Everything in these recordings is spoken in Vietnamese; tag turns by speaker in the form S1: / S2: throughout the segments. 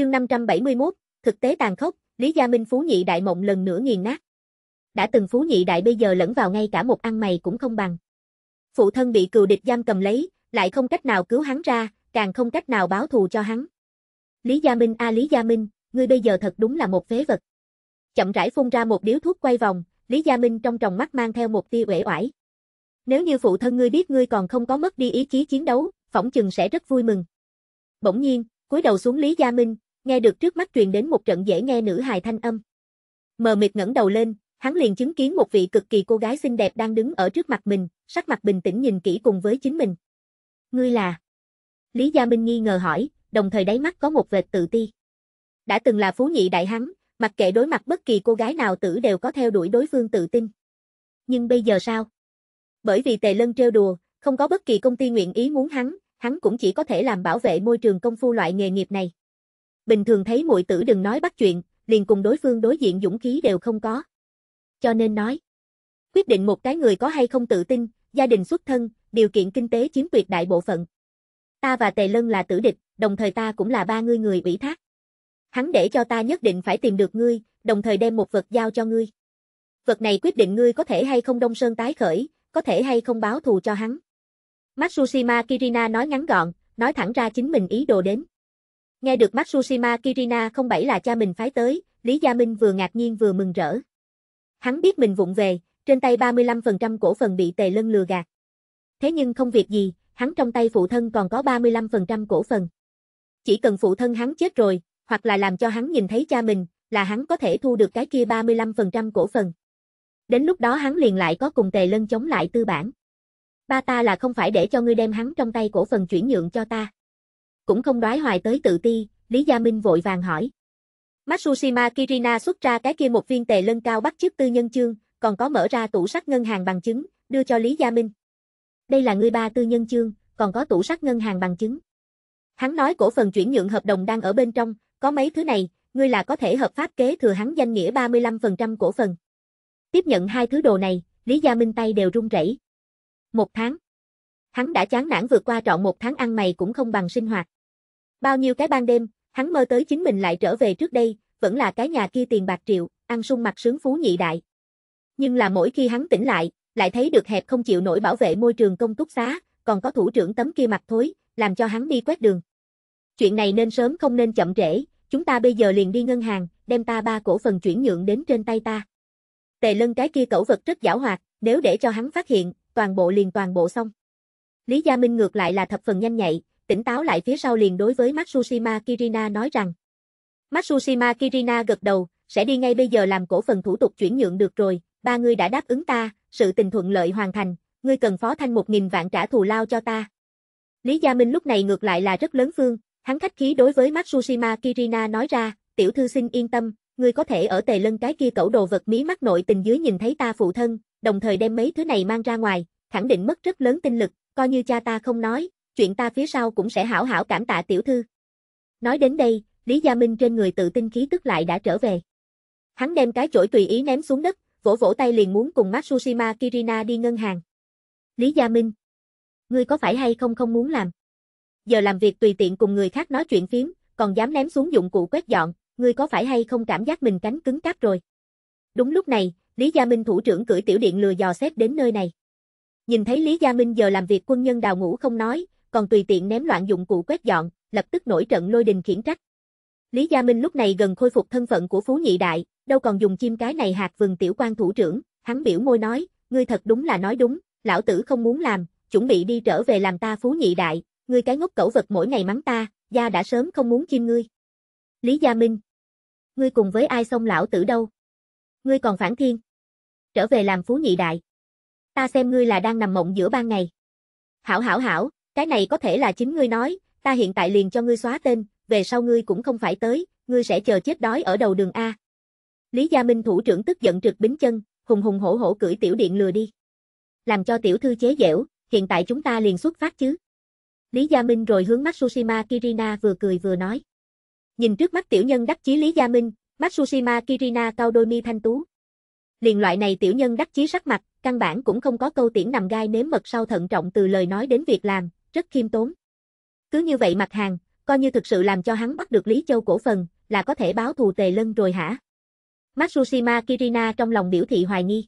S1: Chương 571, thực tế tàn khốc, Lý Gia Minh phú nhị đại mộng lần nữa nghiền nát. Đã từng phú nhị đại bây giờ lẫn vào ngay cả một ăn mày cũng không bằng. Phụ thân bị cừu địch giam cầm lấy, lại không cách nào cứu hắn ra, càng không cách nào báo thù cho hắn. Lý Gia Minh a à Lý Gia Minh, ngươi bây giờ thật đúng là một phế vật. Chậm rãi phun ra một điếu thuốc quay vòng, Lý Gia Minh trong tròng mắt mang theo một tia uể oải. Nếu như phụ thân ngươi biết ngươi còn không có mất đi ý chí chiến đấu, phỏng chừng sẽ rất vui mừng. Bỗng nhiên, cúi đầu xuống Lý Gia Minh, nghe được trước mắt truyền đến một trận dễ nghe nữ hài thanh âm. Mờ mịt ngẩng đầu lên, hắn liền chứng kiến một vị cực kỳ cô gái xinh đẹp đang đứng ở trước mặt mình, sắc mặt bình tĩnh nhìn kỹ cùng với chính mình. Ngươi là? Lý Gia Minh nghi ngờ hỏi, đồng thời đáy mắt có một vệt tự ti. Đã từng là phú nhị đại hắn, mặc kệ đối mặt bất kỳ cô gái nào tử đều có theo đuổi đối phương tự tin. Nhưng bây giờ sao? Bởi vì tề lân trêu đùa, không có bất kỳ công ty nguyện ý muốn hắn, hắn cũng chỉ có thể làm bảo vệ môi trường công phu loại nghề nghiệp này bình thường thấy muội tử đừng nói bắt chuyện, liền cùng đối phương đối diện dũng khí đều không có. Cho nên nói, quyết định một cái người có hay không tự tin, gia đình xuất thân, điều kiện kinh tế chiếm tuyệt đại bộ phận. Ta và Tề Lân là tử địch, đồng thời ta cũng là ba ngươi người ủy thác. Hắn để cho ta nhất định phải tìm được ngươi, đồng thời đem một vật giao cho ngươi. Vật này quyết định ngươi có thể hay không đông sơn tái khởi, có thể hay không báo thù cho hắn. Matsushima Kirina nói ngắn gọn, nói thẳng ra chính mình ý đồ đến. Nghe được Matsushima Kirina không bảy là cha mình phái tới, Lý Gia Minh vừa ngạc nhiên vừa mừng rỡ. Hắn biết mình vụng về, trên tay 35% cổ phần bị tề lân lừa gạt. Thế nhưng không việc gì, hắn trong tay phụ thân còn có 35% cổ phần. Chỉ cần phụ thân hắn chết rồi, hoặc là làm cho hắn nhìn thấy cha mình, là hắn có thể thu được cái kia 35% cổ phần. Đến lúc đó hắn liền lại có cùng tề lân chống lại tư bản. Ba ta là không phải để cho ngươi đem hắn trong tay cổ phần chuyển nhượng cho ta cũng không đoái hoài tới tự ti, Lý Gia Minh vội vàng hỏi. Matsushima Kirina xuất ra cái kia một viên tề lân cao bắt chước tư nhân chương, còn có mở ra tủ sắt ngân hàng bằng chứng, đưa cho Lý Gia Minh. Đây là người ba tư nhân chương, còn có tủ sắt ngân hàng bằng chứng. Hắn nói cổ phần chuyển nhượng hợp đồng đang ở bên trong, có mấy thứ này, ngươi là có thể hợp pháp kế thừa hắn danh nghĩa 35% cổ phần. Tiếp nhận hai thứ đồ này, Lý Gia Minh tay đều run rẩy. Một tháng. Hắn đã chán nản vượt qua trọn một tháng ăn mày cũng không bằng sinh hoạt. Bao nhiêu cái ban đêm, hắn mơ tới chính mình lại trở về trước đây, vẫn là cái nhà kia tiền bạc triệu, ăn sung mặc sướng phú nhị đại. Nhưng là mỗi khi hắn tỉnh lại, lại thấy được hẹp không chịu nổi bảo vệ môi trường công túc xá, còn có thủ trưởng tấm kia mặt thối, làm cho hắn đi quét đường. Chuyện này nên sớm không nên chậm trễ, chúng ta bây giờ liền đi ngân hàng, đem ta ba cổ phần chuyển nhượng đến trên tay ta. Tề lân cái kia cẩu vật rất giảo hoạt, nếu để cho hắn phát hiện, toàn bộ liền toàn bộ xong. Lý Gia Minh ngược lại là thập phần nhanh nhạy, tỉnh táo lại phía sau liền đối với Matsushima Kirina nói rằng. Matsushima Kirina gật đầu, sẽ đi ngay bây giờ làm cổ phần thủ tục chuyển nhượng được rồi, ba người đã đáp ứng ta, sự tình thuận lợi hoàn thành, ngươi cần phó thanh một nghìn vạn trả thù lao cho ta. Lý Gia Minh lúc này ngược lại là rất lớn phương, hắn khách khí đối với Matsushima Kirina nói ra, tiểu thư xin yên tâm, ngươi có thể ở tề lân cái kia cẩu đồ vật mí mắt nội tình dưới nhìn thấy ta phụ thân, đồng thời đem mấy thứ này mang ra ngoài, khẳng định mất rất lớn tinh lực, coi như cha ta không nói, chuyện ta phía sau cũng sẽ hảo hảo cảm tạ tiểu thư. Nói đến đây, Lý Gia Minh trên người tự tin khí tức lại đã trở về. Hắn đem cái chổi tùy ý ném xuống đất, vỗ vỗ tay liền muốn cùng Matsushima Kirina đi ngân hàng. Lý Gia Minh, ngươi có phải hay không không muốn làm? Giờ làm việc tùy tiện cùng người khác nói chuyện phiếm, còn dám ném xuống dụng cụ quét dọn, ngươi có phải hay không cảm giác mình cánh cứng cáp rồi? Đúng lúc này, Lý Gia Minh thủ trưởng cử tiểu điện lừa dò xét đến nơi này. Nhìn thấy Lý Gia Minh giờ làm việc quân nhân đào ngũ không nói, còn tùy tiện ném loạn dụng cụ quét dọn, lập tức nổi trận lôi đình khiển trách. Lý Gia Minh lúc này gần khôi phục thân phận của Phú Nhị Đại, đâu còn dùng chim cái này hạt vườn tiểu quan thủ trưởng, hắn biểu môi nói, ngươi thật đúng là nói đúng, lão tử không muốn làm, chuẩn bị đi trở về làm ta Phú Nhị Đại, ngươi cái ngốc cẩu vật mỗi ngày mắng ta, gia đã sớm không muốn chim ngươi. Lý Gia Minh, ngươi cùng với ai xong lão tử đâu? Ngươi còn phản thiên. Trở về làm Phú Nhị Đại. Ta xem ngươi là đang nằm mộng giữa ban ngày. Hảo hảo hảo, cái này có thể là chính ngươi nói, ta hiện tại liền cho ngươi xóa tên, về sau ngươi cũng không phải tới, ngươi sẽ chờ chết đói ở đầu đường A. Lý Gia Minh thủ trưởng tức giận trực bính chân, hùng hùng hổ hổ cưỡi tiểu điện lừa đi. Làm cho tiểu thư chế dẻo. hiện tại chúng ta liền xuất phát chứ. Lý Gia Minh rồi hướng Matsushima Kirina vừa cười vừa nói. Nhìn trước mắt tiểu nhân đắc chí Lý Gia Minh, Matsushima Kirina cao đôi mi thanh tú. Liền loại này tiểu nhân đắc chí sắc mặt, căn bản cũng không có câu tiễn nằm gai nếm mật sau thận trọng từ lời nói đến việc làm, rất khiêm tốn. Cứ như vậy mặt hàng, coi như thực sự làm cho hắn bắt được Lý Châu cổ phần, là có thể báo thù tề lân rồi hả? Matsushima Kirina trong lòng biểu thị hoài nghi.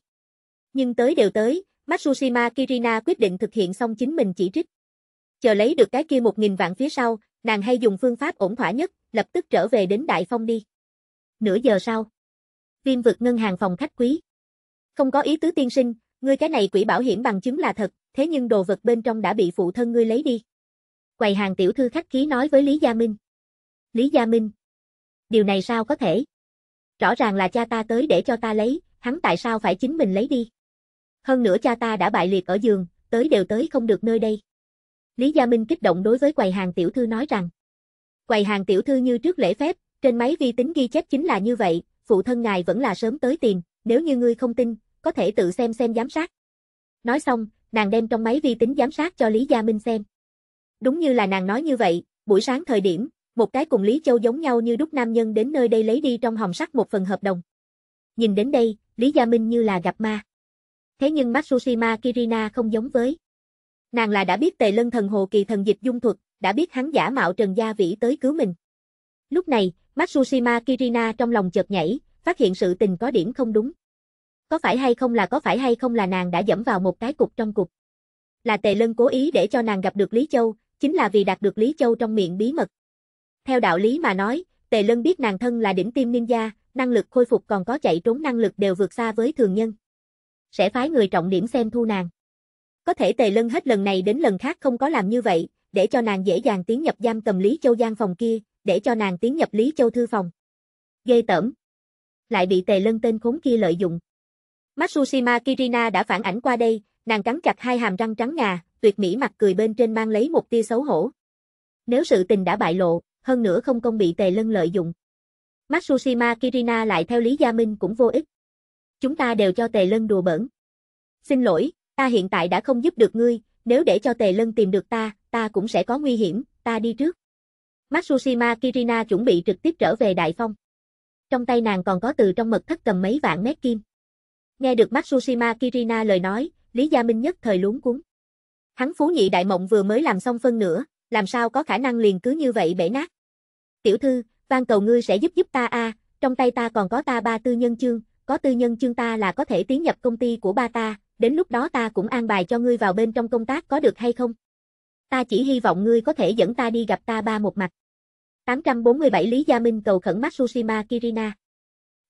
S1: Nhưng tới đều tới, Matsushima Kirina quyết định thực hiện xong chính mình chỉ trích. Chờ lấy được cái kia một nghìn vạn phía sau, nàng hay dùng phương pháp ổn thỏa nhất, lập tức trở về đến Đại Phong đi. Nửa giờ sau, viêm vực ngân hàng phòng khách quý. Không có ý tứ tiên sinh, ngươi cái này quỹ bảo hiểm bằng chứng là thật, thế nhưng đồ vật bên trong đã bị phụ thân ngươi lấy đi. Quầy hàng tiểu thư khách khí nói với Lý Gia Minh. Lý Gia Minh. Điều này sao có thể? Rõ ràng là cha ta tới để cho ta lấy, hắn tại sao phải chính mình lấy đi? Hơn nữa cha ta đã bại liệt ở giường, tới đều tới không được nơi đây. Lý Gia Minh kích động đối với quầy hàng tiểu thư nói rằng. Quầy hàng tiểu thư như trước lễ phép, trên máy vi tính ghi chép chính là như vậy, phụ thân ngài vẫn là sớm tới tìm, nếu như ngươi không tin, có thể tự xem xem giám sát. Nói xong, nàng đem trong máy vi tính giám sát cho Lý Gia Minh xem. Đúng như là nàng nói như vậy, buổi sáng thời điểm, một cái cùng Lý Châu giống nhau như đúc nam nhân đến nơi đây lấy đi trong hòm sắt một phần hợp đồng. Nhìn đến đây, Lý Gia Minh như là gặp ma. Thế nhưng Matsushima Kirina không giống với. Nàng là đã biết tề lân thần hồ kỳ thần dịch dung thuật, đã biết hắn giả mạo Trần Gia Vĩ tới cứu mình. Lúc này, Matsushima Kirina trong lòng chợt nhảy, phát hiện sự tình có điểm không đúng. Có phải hay không là có phải hay không là nàng đã dẫm vào một cái cục trong cục. Là Tề Lân cố ý để cho nàng gặp được Lý Châu, chính là vì đạt được Lý Châu trong miệng bí mật. Theo đạo lý mà nói, Tề Lân biết nàng thân là đỉnh tim ninja, năng lực khôi phục còn có chạy trốn năng lực đều vượt xa với thường nhân. Sẽ phái người trọng điểm xem thu nàng. Có thể Tề Lân hết lần này đến lần khác không có làm như vậy, để cho nàng dễ dàng tiến nhập giam cầm Lý Châu gian phòng kia, để cho nàng tiến nhập Lý Châu thư phòng. Ghê tởm. Lại bị Tề Lân tên khốn kia lợi dụng. Matsushima Kirina đã phản ảnh qua đây, nàng cắn chặt hai hàm răng trắng ngà, tuyệt mỹ mặt cười bên trên mang lấy một tia xấu hổ. Nếu sự tình đã bại lộ, hơn nữa không công bị tề lân lợi dụng. Matsushima Kirina lại theo Lý Gia Minh cũng vô ích. Chúng ta đều cho tề lân đùa bỡn. Xin lỗi, ta hiện tại đã không giúp được ngươi, nếu để cho tề lân tìm được ta, ta cũng sẽ có nguy hiểm, ta đi trước. Matsushima Kirina chuẩn bị trực tiếp trở về Đại Phong. Trong tay nàng còn có từ trong mật thất cầm mấy vạn mét kim. Nghe được Matsushima Kirina lời nói, Lý Gia Minh nhất thời luống cuốn. Hắn phú nhị đại mộng vừa mới làm xong phân nữa, làm sao có khả năng liền cứ như vậy bể nát. Tiểu thư, van cầu ngươi sẽ giúp giúp ta a, à, trong tay ta còn có ta ba tư nhân chương, có tư nhân chương ta là có thể tiến nhập công ty của ba ta, đến lúc đó ta cũng an bài cho ngươi vào bên trong công tác có được hay không? Ta chỉ hy vọng ngươi có thể dẫn ta đi gặp ta ba một mặt. 847 Lý Gia Minh cầu khẩn Matsushima Kirina.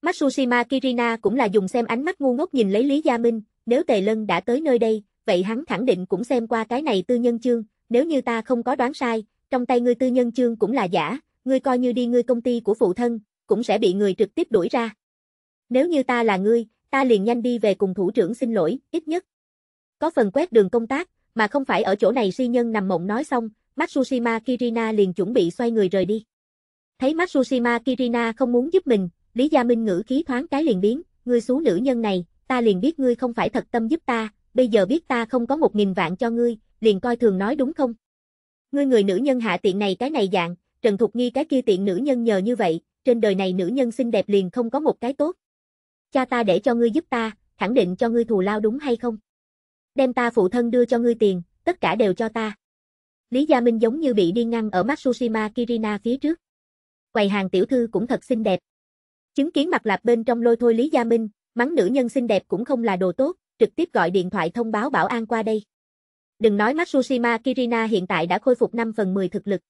S1: Matsushima Kirina cũng là dùng xem ánh mắt ngu ngốc nhìn lấy Lý Gia Minh, nếu Tề Lân đã tới nơi đây, vậy hắn khẳng định cũng xem qua cái này tư nhân chương, nếu như ta không có đoán sai, trong tay ngươi tư nhân chương cũng là giả, ngươi coi như đi ngươi công ty của phụ thân, cũng sẽ bị người trực tiếp đuổi ra. Nếu như ta là ngươi, ta liền nhanh đi về cùng thủ trưởng xin lỗi, ít nhất. Có phần quét đường công tác, mà không phải ở chỗ này si nhân nằm mộng nói xong, Matsushima Kirina liền chuẩn bị xoay người rời đi. Thấy Matsushima Kirina không muốn giúp mình, Lý Gia Minh ngữ khí thoáng cái liền biến, ngươi xú nữ nhân này, ta liền biết ngươi không phải thật tâm giúp ta, bây giờ biết ta không có một nghìn vạn cho ngươi, liền coi thường nói đúng không? Ngươi người nữ nhân hạ tiện này cái này dạng, Trần Thục Nghi cái kia tiện nữ nhân nhờ như vậy, trên đời này nữ nhân xinh đẹp liền không có một cái tốt. Cha ta để cho ngươi giúp ta, khẳng định cho ngươi thù lao đúng hay không? Đem ta phụ thân đưa cho ngươi tiền, tất cả đều cho ta. Lý Gia Minh giống như bị đi ngăn ở Matsushima Kirina phía trước. Quầy hàng tiểu thư cũng thật xinh đẹp. Chứng kiến mặt lạp bên trong lôi thôi Lý Gia Minh, mắng nữ nhân xinh đẹp cũng không là đồ tốt, trực tiếp gọi điện thoại thông báo bảo an qua đây. Đừng nói Matsushima Kirina hiện tại đã khôi phục 5 phần 10 thực lực.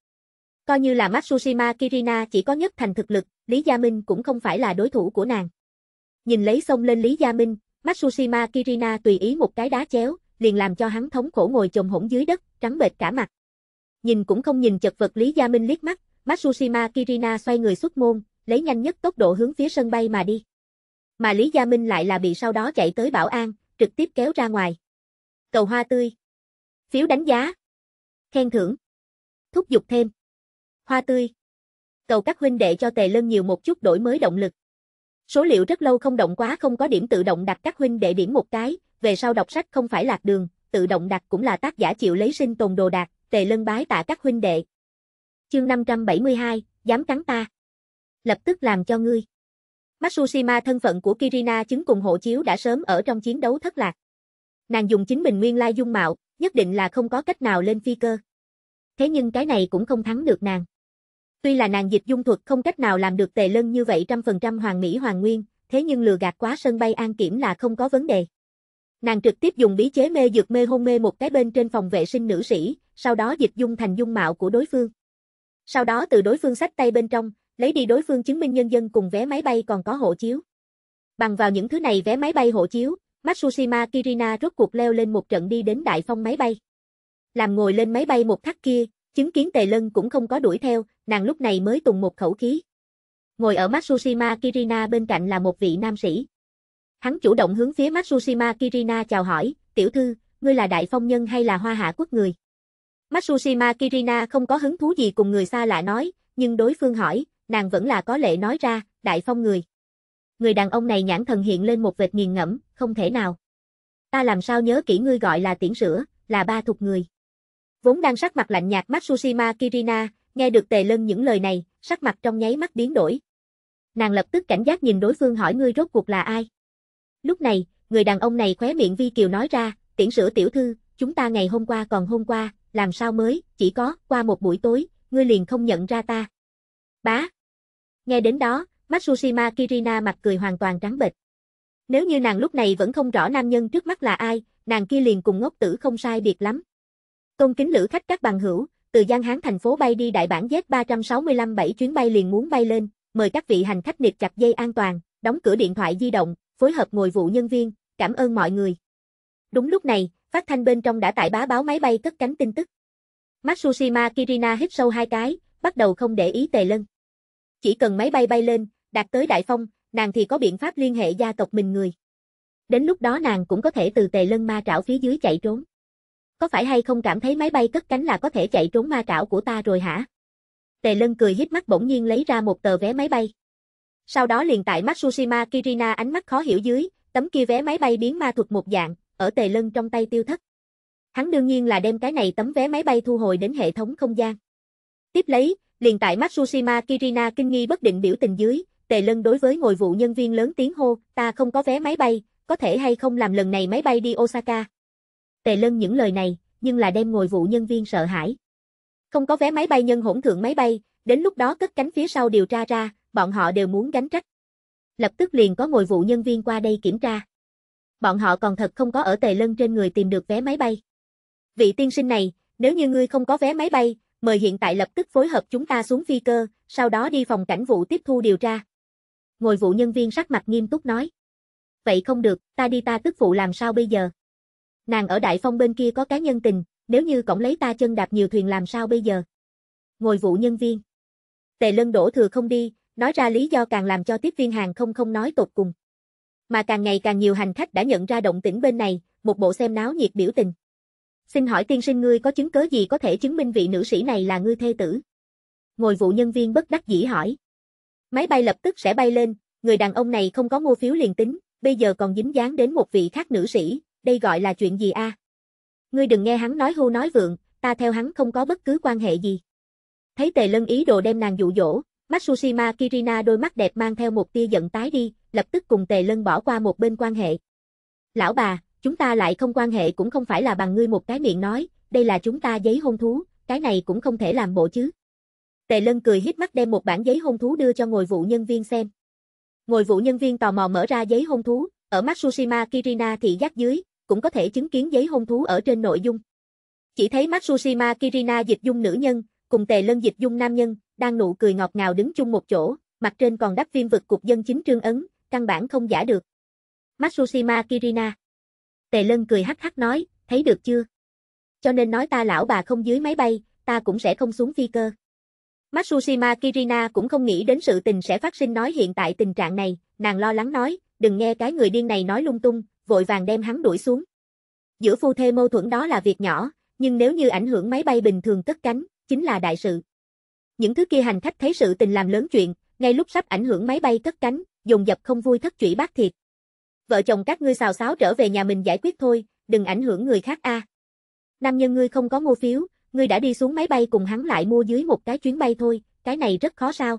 S1: Coi như là Matsushima Kirina chỉ có nhất thành thực lực, Lý Gia Minh cũng không phải là đối thủ của nàng. Nhìn lấy xông lên Lý Gia Minh, Matsushima Kirina tùy ý một cái đá chéo, liền làm cho hắn thống khổ ngồi chồng hổn dưới đất, trắng bệt cả mặt. Nhìn cũng không nhìn chật vật Lý Gia Minh liếc mắt, Matsushima Kirina xoay người xuất môn, lấy nhanh nhất tốc độ hướng phía sân bay mà đi. Mà Lý Gia Minh lại là bị sau đó chạy tới bảo an, trực tiếp kéo ra ngoài. Cầu hoa tươi. Phiếu đánh giá. Khen thưởng. Thúc giục thêm. Hoa tươi. Cầu các huynh đệ cho tề lân nhiều một chút đổi mới động lực. Số liệu rất lâu không động quá không có điểm tự động đặt các huynh đệ điểm một cái, về sau đọc sách không phải lạc đường, tự động đặt cũng là tác giả chịu lấy sinh tồn đồ đạc, tề lân bái tạ các huynh đệ. Chương 572, dám cắn ta lập tức làm cho ngươi. Matsushima thân phận của Kirina chứng cùng hộ chiếu đã sớm ở trong chiến đấu thất lạc. Nàng dùng chính mình nguyên lai dung mạo, nhất định là không có cách nào lên phi cơ. Thế nhưng cái này cũng không thắng được nàng. Tuy là nàng dịch dung thuật không cách nào làm được tề lân như vậy trăm phần trăm hoàng mỹ hoàng nguyên, thế nhưng lừa gạt quá sân bay an kiểm là không có vấn đề. Nàng trực tiếp dùng bí chế mê dược mê hôn mê một cái bên trên phòng vệ sinh nữ sĩ, sau đó dịch dung thành dung mạo của đối phương. Sau đó từ đối phương sách tay bên trong, lấy đi đối phương chứng minh nhân dân cùng vé máy bay còn có hộ chiếu. Bằng vào những thứ này vé máy bay hộ chiếu, Matsushima Kirina rốt cuộc leo lên một trận đi đến đại phong máy bay. Làm ngồi lên máy bay một thắt kia, chứng kiến tề lân cũng không có đuổi theo, nàng lúc này mới tùng một khẩu khí. Ngồi ở Matsushima Kirina bên cạnh là một vị nam sĩ. Hắn chủ động hướng phía Matsushima Kirina chào hỏi, tiểu thư, ngươi là đại phong nhân hay là hoa hạ quốc người? Matsushima Kirina không có hứng thú gì cùng người xa lạ nói, nhưng đối phương hỏi, nàng vẫn là có lệ nói ra, đại phong người. Người đàn ông này nhãn thần hiện lên một vệt nghiền ngẫm, không thể nào. Ta làm sao nhớ kỹ ngươi gọi là tiễn sữa, là ba thuộc người. Vốn đang sắc mặt lạnh nhạt Matsushima Kirina, nghe được tề lân những lời này, sắc mặt trong nháy mắt biến đổi. Nàng lập tức cảnh giác nhìn đối phương hỏi ngươi rốt cuộc là ai. Lúc này, người đàn ông này khóe miệng vi kiều nói ra, tiễn sữa tiểu thư, chúng ta ngày hôm qua còn hôm qua, làm sao mới, chỉ có, qua một buổi tối, ngươi liền không nhận ra ta. Bá. Nghe đến đó, Matsushima Kirina mặt cười hoàn toàn trắng bệch. Nếu như nàng lúc này vẫn không rõ nam nhân trước mắt là ai, nàng kia liền cùng ngốc tử không sai biệt lắm. Tôn kính lữ khách các bằng hữu, từ Giang Hán thành phố bay đi đại bản Z365 7 chuyến bay liền muốn bay lên, mời các vị hành khách niệm chặt dây an toàn, đóng cửa điện thoại di động, phối hợp ngồi vụ nhân viên, cảm ơn mọi người. Đúng lúc này, phát thanh bên trong đã tải bá báo máy bay cất cánh tin tức. Matsushima Kirina hít sâu hai cái, bắt đầu không để ý Tề Lân. Chỉ cần máy bay bay lên, đạt tới Đại Phong, nàng thì có biện pháp liên hệ gia tộc mình người. Đến lúc đó nàng cũng có thể từ tề lân ma trảo phía dưới chạy trốn. Có phải hay không cảm thấy máy bay cất cánh là có thể chạy trốn ma trảo của ta rồi hả? Tề lân cười hít mắt bỗng nhiên lấy ra một tờ vé máy bay. Sau đó liền tại Matsushima Kirina ánh mắt khó hiểu dưới, tấm kia vé máy bay biến ma thuật một dạng, ở tề lân trong tay tiêu thất. Hắn đương nhiên là đem cái này tấm vé máy bay thu hồi đến hệ thống không gian. Tiếp lấy, Liền tại Matsushima Kirina kinh nghi bất định biểu tình dưới, Tề Lân đối với ngồi vụ nhân viên lớn tiếng hô, ta không có vé máy bay, có thể hay không làm lần này máy bay đi Osaka. Tề Lân những lời này, nhưng là đem ngồi vụ nhân viên sợ hãi. Không có vé máy bay nhân hỗn thượng máy bay, đến lúc đó cất cánh phía sau điều tra ra, bọn họ đều muốn gánh trách. Lập tức liền có ngồi vụ nhân viên qua đây kiểm tra. Bọn họ còn thật không có ở Tề Lân trên người tìm được vé máy bay. Vị tiên sinh này, nếu như ngươi không có vé máy bay, mời hiện tại lập tức phối hợp chúng ta xuống phi cơ, sau đó đi phòng cảnh vụ tiếp thu điều tra. Ngồi vụ nhân viên sắc mặt nghiêm túc nói. Vậy không được, ta đi ta tức phụ làm sao bây giờ? Nàng ở Đại Phong bên kia có cá nhân tình, nếu như cổng lấy ta chân đạp nhiều thuyền làm sao bây giờ? Ngồi vụ nhân viên. Tề lân đổ thừa không đi, nói ra lý do càng làm cho tiếp viên hàng không không nói tột cùng. Mà càng ngày càng nhiều hành khách đã nhận ra động tĩnh bên này, một bộ xem náo nhiệt biểu tình. Xin hỏi tiên sinh ngươi có chứng cớ gì có thể chứng minh vị nữ sĩ này là ngươi thê tử? Ngồi vụ nhân viên bất đắc dĩ hỏi. Máy bay lập tức sẽ bay lên, người đàn ông này không có mua phiếu liền tính, bây giờ còn dính dáng đến một vị khác nữ sĩ, đây gọi là chuyện gì a? À? Ngươi đừng nghe hắn nói hô nói vượng, ta theo hắn không có bất cứ quan hệ gì. Thấy tề lân ý đồ đem nàng dụ dỗ, Matsushima Kirina đôi mắt đẹp mang theo một tia giận tái đi, lập tức cùng tề lân bỏ qua một bên quan hệ. Lão bà, Chúng ta lại không quan hệ cũng không phải là bằng ngươi một cái miệng nói, đây là chúng ta giấy hôn thú, cái này cũng không thể làm bộ chứ. Tề Lân cười hít mắt đem một bản giấy hôn thú đưa cho ngồi vụ nhân viên xem. Ngồi vụ nhân viên tò mò mở ra giấy hôn thú, ở Matsushima Kirina thị giác dưới, cũng có thể chứng kiến giấy hôn thú ở trên nội dung. Chỉ thấy Matsushima Kirina dịch dung nữ nhân, cùng Tề Lân dịch dung nam nhân, đang nụ cười ngọt ngào đứng chung một chỗ, mặt trên còn đắp viêm vực cục dân chính trương ấn, căn bản không giả được. Matsushima Kirina Tề Lân cười hắc hắc nói, thấy được chưa? Cho nên nói ta lão bà không dưới máy bay, ta cũng sẽ không xuống phi cơ. Matsushima Kirina cũng không nghĩ đến sự tình sẽ phát sinh nói hiện tại tình trạng này, nàng lo lắng nói, đừng nghe cái người điên này nói lung tung, vội vàng đem hắn đuổi xuống. Giữa phu thê mâu thuẫn đó là việc nhỏ, nhưng nếu như ảnh hưởng máy bay bình thường cất cánh, chính là đại sự. Những thứ kia hành khách thấy sự tình làm lớn chuyện, ngay lúc sắp ảnh hưởng máy bay cất cánh, dùng dập không vui thất chủy bác thiệt vợ chồng các ngươi xào xáo trở về nhà mình giải quyết thôi, đừng ảnh hưởng người khác a. À. Nam nhân ngươi không có ngô phiếu, ngươi đã đi xuống máy bay cùng hắn lại mua dưới một cái chuyến bay thôi, cái này rất khó sao?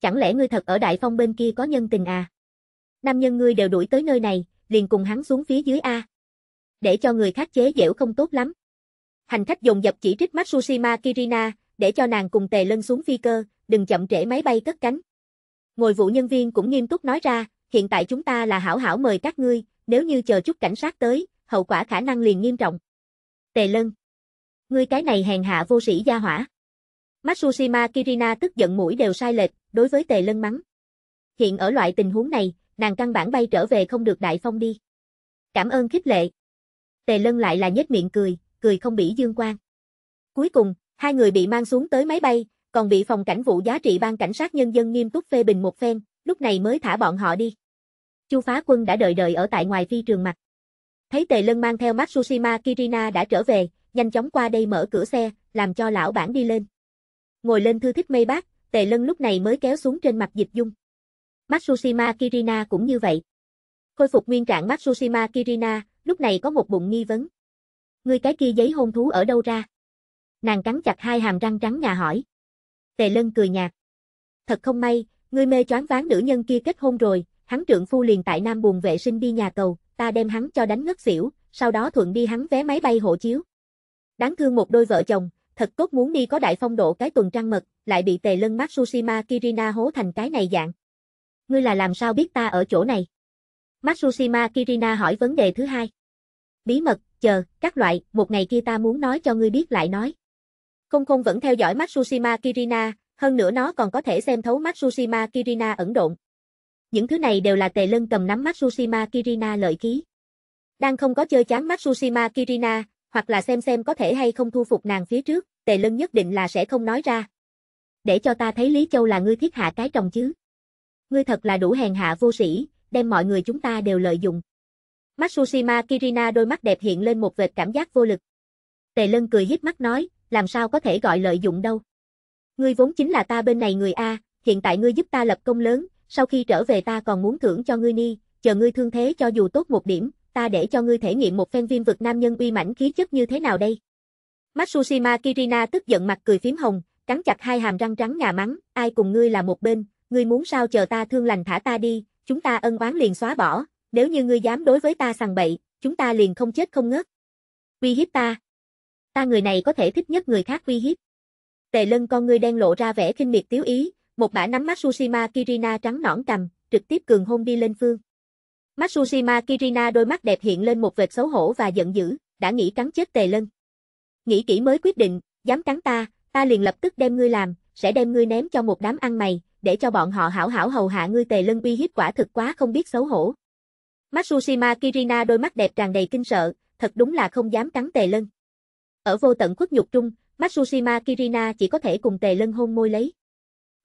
S1: Chẳng lẽ ngươi thật ở Đại Phong bên kia có nhân tình à? Nam nhân ngươi đều đuổi tới nơi này, liền cùng hắn xuống phía dưới a. Để cho người khác chế giễu không tốt lắm. Hành khách dồn dập chỉ trích Matsushima Kirina, để cho nàng cùng Tề Lân xuống phi cơ, đừng chậm trễ máy bay cất cánh. Ngồi vụ nhân viên cũng nghiêm túc nói ra, hiện tại chúng ta là hảo hảo mời các ngươi, nếu như chờ chút cảnh sát tới, hậu quả khả năng liền nghiêm trọng. Tề lân. Ngươi cái này hèn hạ vô sĩ gia hỏa. Matsushima Kirina tức giận mũi đều sai lệch, đối với tề lân mắng. Hiện ở loại tình huống này, nàng căn bản bay trở về không được đại phong đi. Cảm ơn khích lệ. Tề lân lại là nhếch miệng cười, cười không bỉ dương quan. Cuối cùng, hai người bị mang xuống tới máy bay, còn bị phòng cảnh vụ giá trị ban cảnh sát nhân dân nghiêm túc phê bình một phen, lúc này mới thả bọn họ đi. Chu Phá Quân đã đợi đợi ở tại ngoài phi trường mặt. Thấy Tề Lân mang theo Matsushima Kirina đã trở về, nhanh chóng qua đây mở cửa xe, làm cho lão bản đi lên. Ngồi lên thư thích mây bác, Tề Lân lúc này mới kéo xuống trên mặt dịch dung. Matsushima Kirina cũng như vậy. Khôi phục nguyên trạng Matsushima Kirina, lúc này có một bụng nghi vấn. Ngươi cái kia giấy hôn thú ở đâu ra? Nàng cắn chặt hai hàm răng trắng ngà hỏi. Tề Lân cười nhạt. Thật không may, Ngươi mê choáng ván nữ nhân kia kết hôn rồi, hắn trưởng phu liền tại Nam buồn vệ sinh đi nhà cầu, ta đem hắn cho đánh ngất xỉu, sau đó thuận đi hắn vé máy bay hộ chiếu. Đáng thương một đôi vợ chồng, thật cốt muốn đi có đại phong độ cái tuần trăng mật, lại bị tề lân Matsushima Kirina hố thành cái này dạng. Ngươi là làm sao biết ta ở chỗ này? Matsushima Kirina hỏi vấn đề thứ hai. Bí mật, chờ, các loại, một ngày kia ta muốn nói cho ngươi biết lại nói. Không không vẫn theo dõi Matsushima Kirina, hơn nữa nó còn có thể xem thấu Matsushima Kirina ẩn độn. Những thứ này đều là Tề Lân cầm nắm Matsushima Kirina lợi khí. Đang không có chơi chán Matsushima Kirina, hoặc là xem xem có thể hay không thu phục nàng phía trước, Tề Lân nhất định là sẽ không nói ra. Để cho ta thấy Lý Châu là ngươi thiết hạ cái trồng chứ. Ngươi thật là đủ hèn hạ vô sĩ, đem mọi người chúng ta đều lợi dụng. Matsushima Kirina đôi mắt đẹp hiện lên một vệt cảm giác vô lực. Tề Lân cười híp mắt nói, làm sao có thể gọi lợi dụng đâu. Ngươi vốn chính là ta bên này người A, hiện tại ngươi giúp ta lập công lớn, sau khi trở về ta còn muốn thưởng cho ngươi ni, chờ ngươi thương thế cho dù tốt một điểm, ta để cho ngươi thể nghiệm một phen viêm vực nam nhân uy mãnh khí chất như thế nào đây. Matsushima Kirina tức giận mặt cười phím hồng, cắn chặt hai hàm răng trắng ngà mắng, ai cùng ngươi là một bên, ngươi muốn sao chờ ta thương lành thả ta đi, chúng ta ân oán liền xóa bỏ, nếu như ngươi dám đối với ta sằng bậy, chúng ta liền không chết không ngất. Uy hiếp ta. Ta người này có thể thích nhất người khác uy hiếp tề lân con ngươi đen lộ ra vẻ kinh miệt tiếu ý, một bả nắm Matsushima Kirina trắng nõn cầm, trực tiếp cường hôn đi lên phương. Matsushima Kirina đôi mắt đẹp hiện lên một vệt xấu hổ và giận dữ, đã nghĩ cắn chết tề lân. Nghĩ kỹ mới quyết định, dám cắn ta, ta liền lập tức đem ngươi làm, sẽ đem ngươi ném cho một đám ăn mày, để cho bọn họ hảo hảo hầu hạ ngươi tề lân uy hiếp quả thực quá không biết xấu hổ. Matsushima Kirina đôi mắt đẹp tràn đầy kinh sợ, thật đúng là không dám cắn tề lân. Ở vô tận khuất nhục trung, Matsushima Kirina chỉ có thể cùng Tề Lân hôn môi lấy.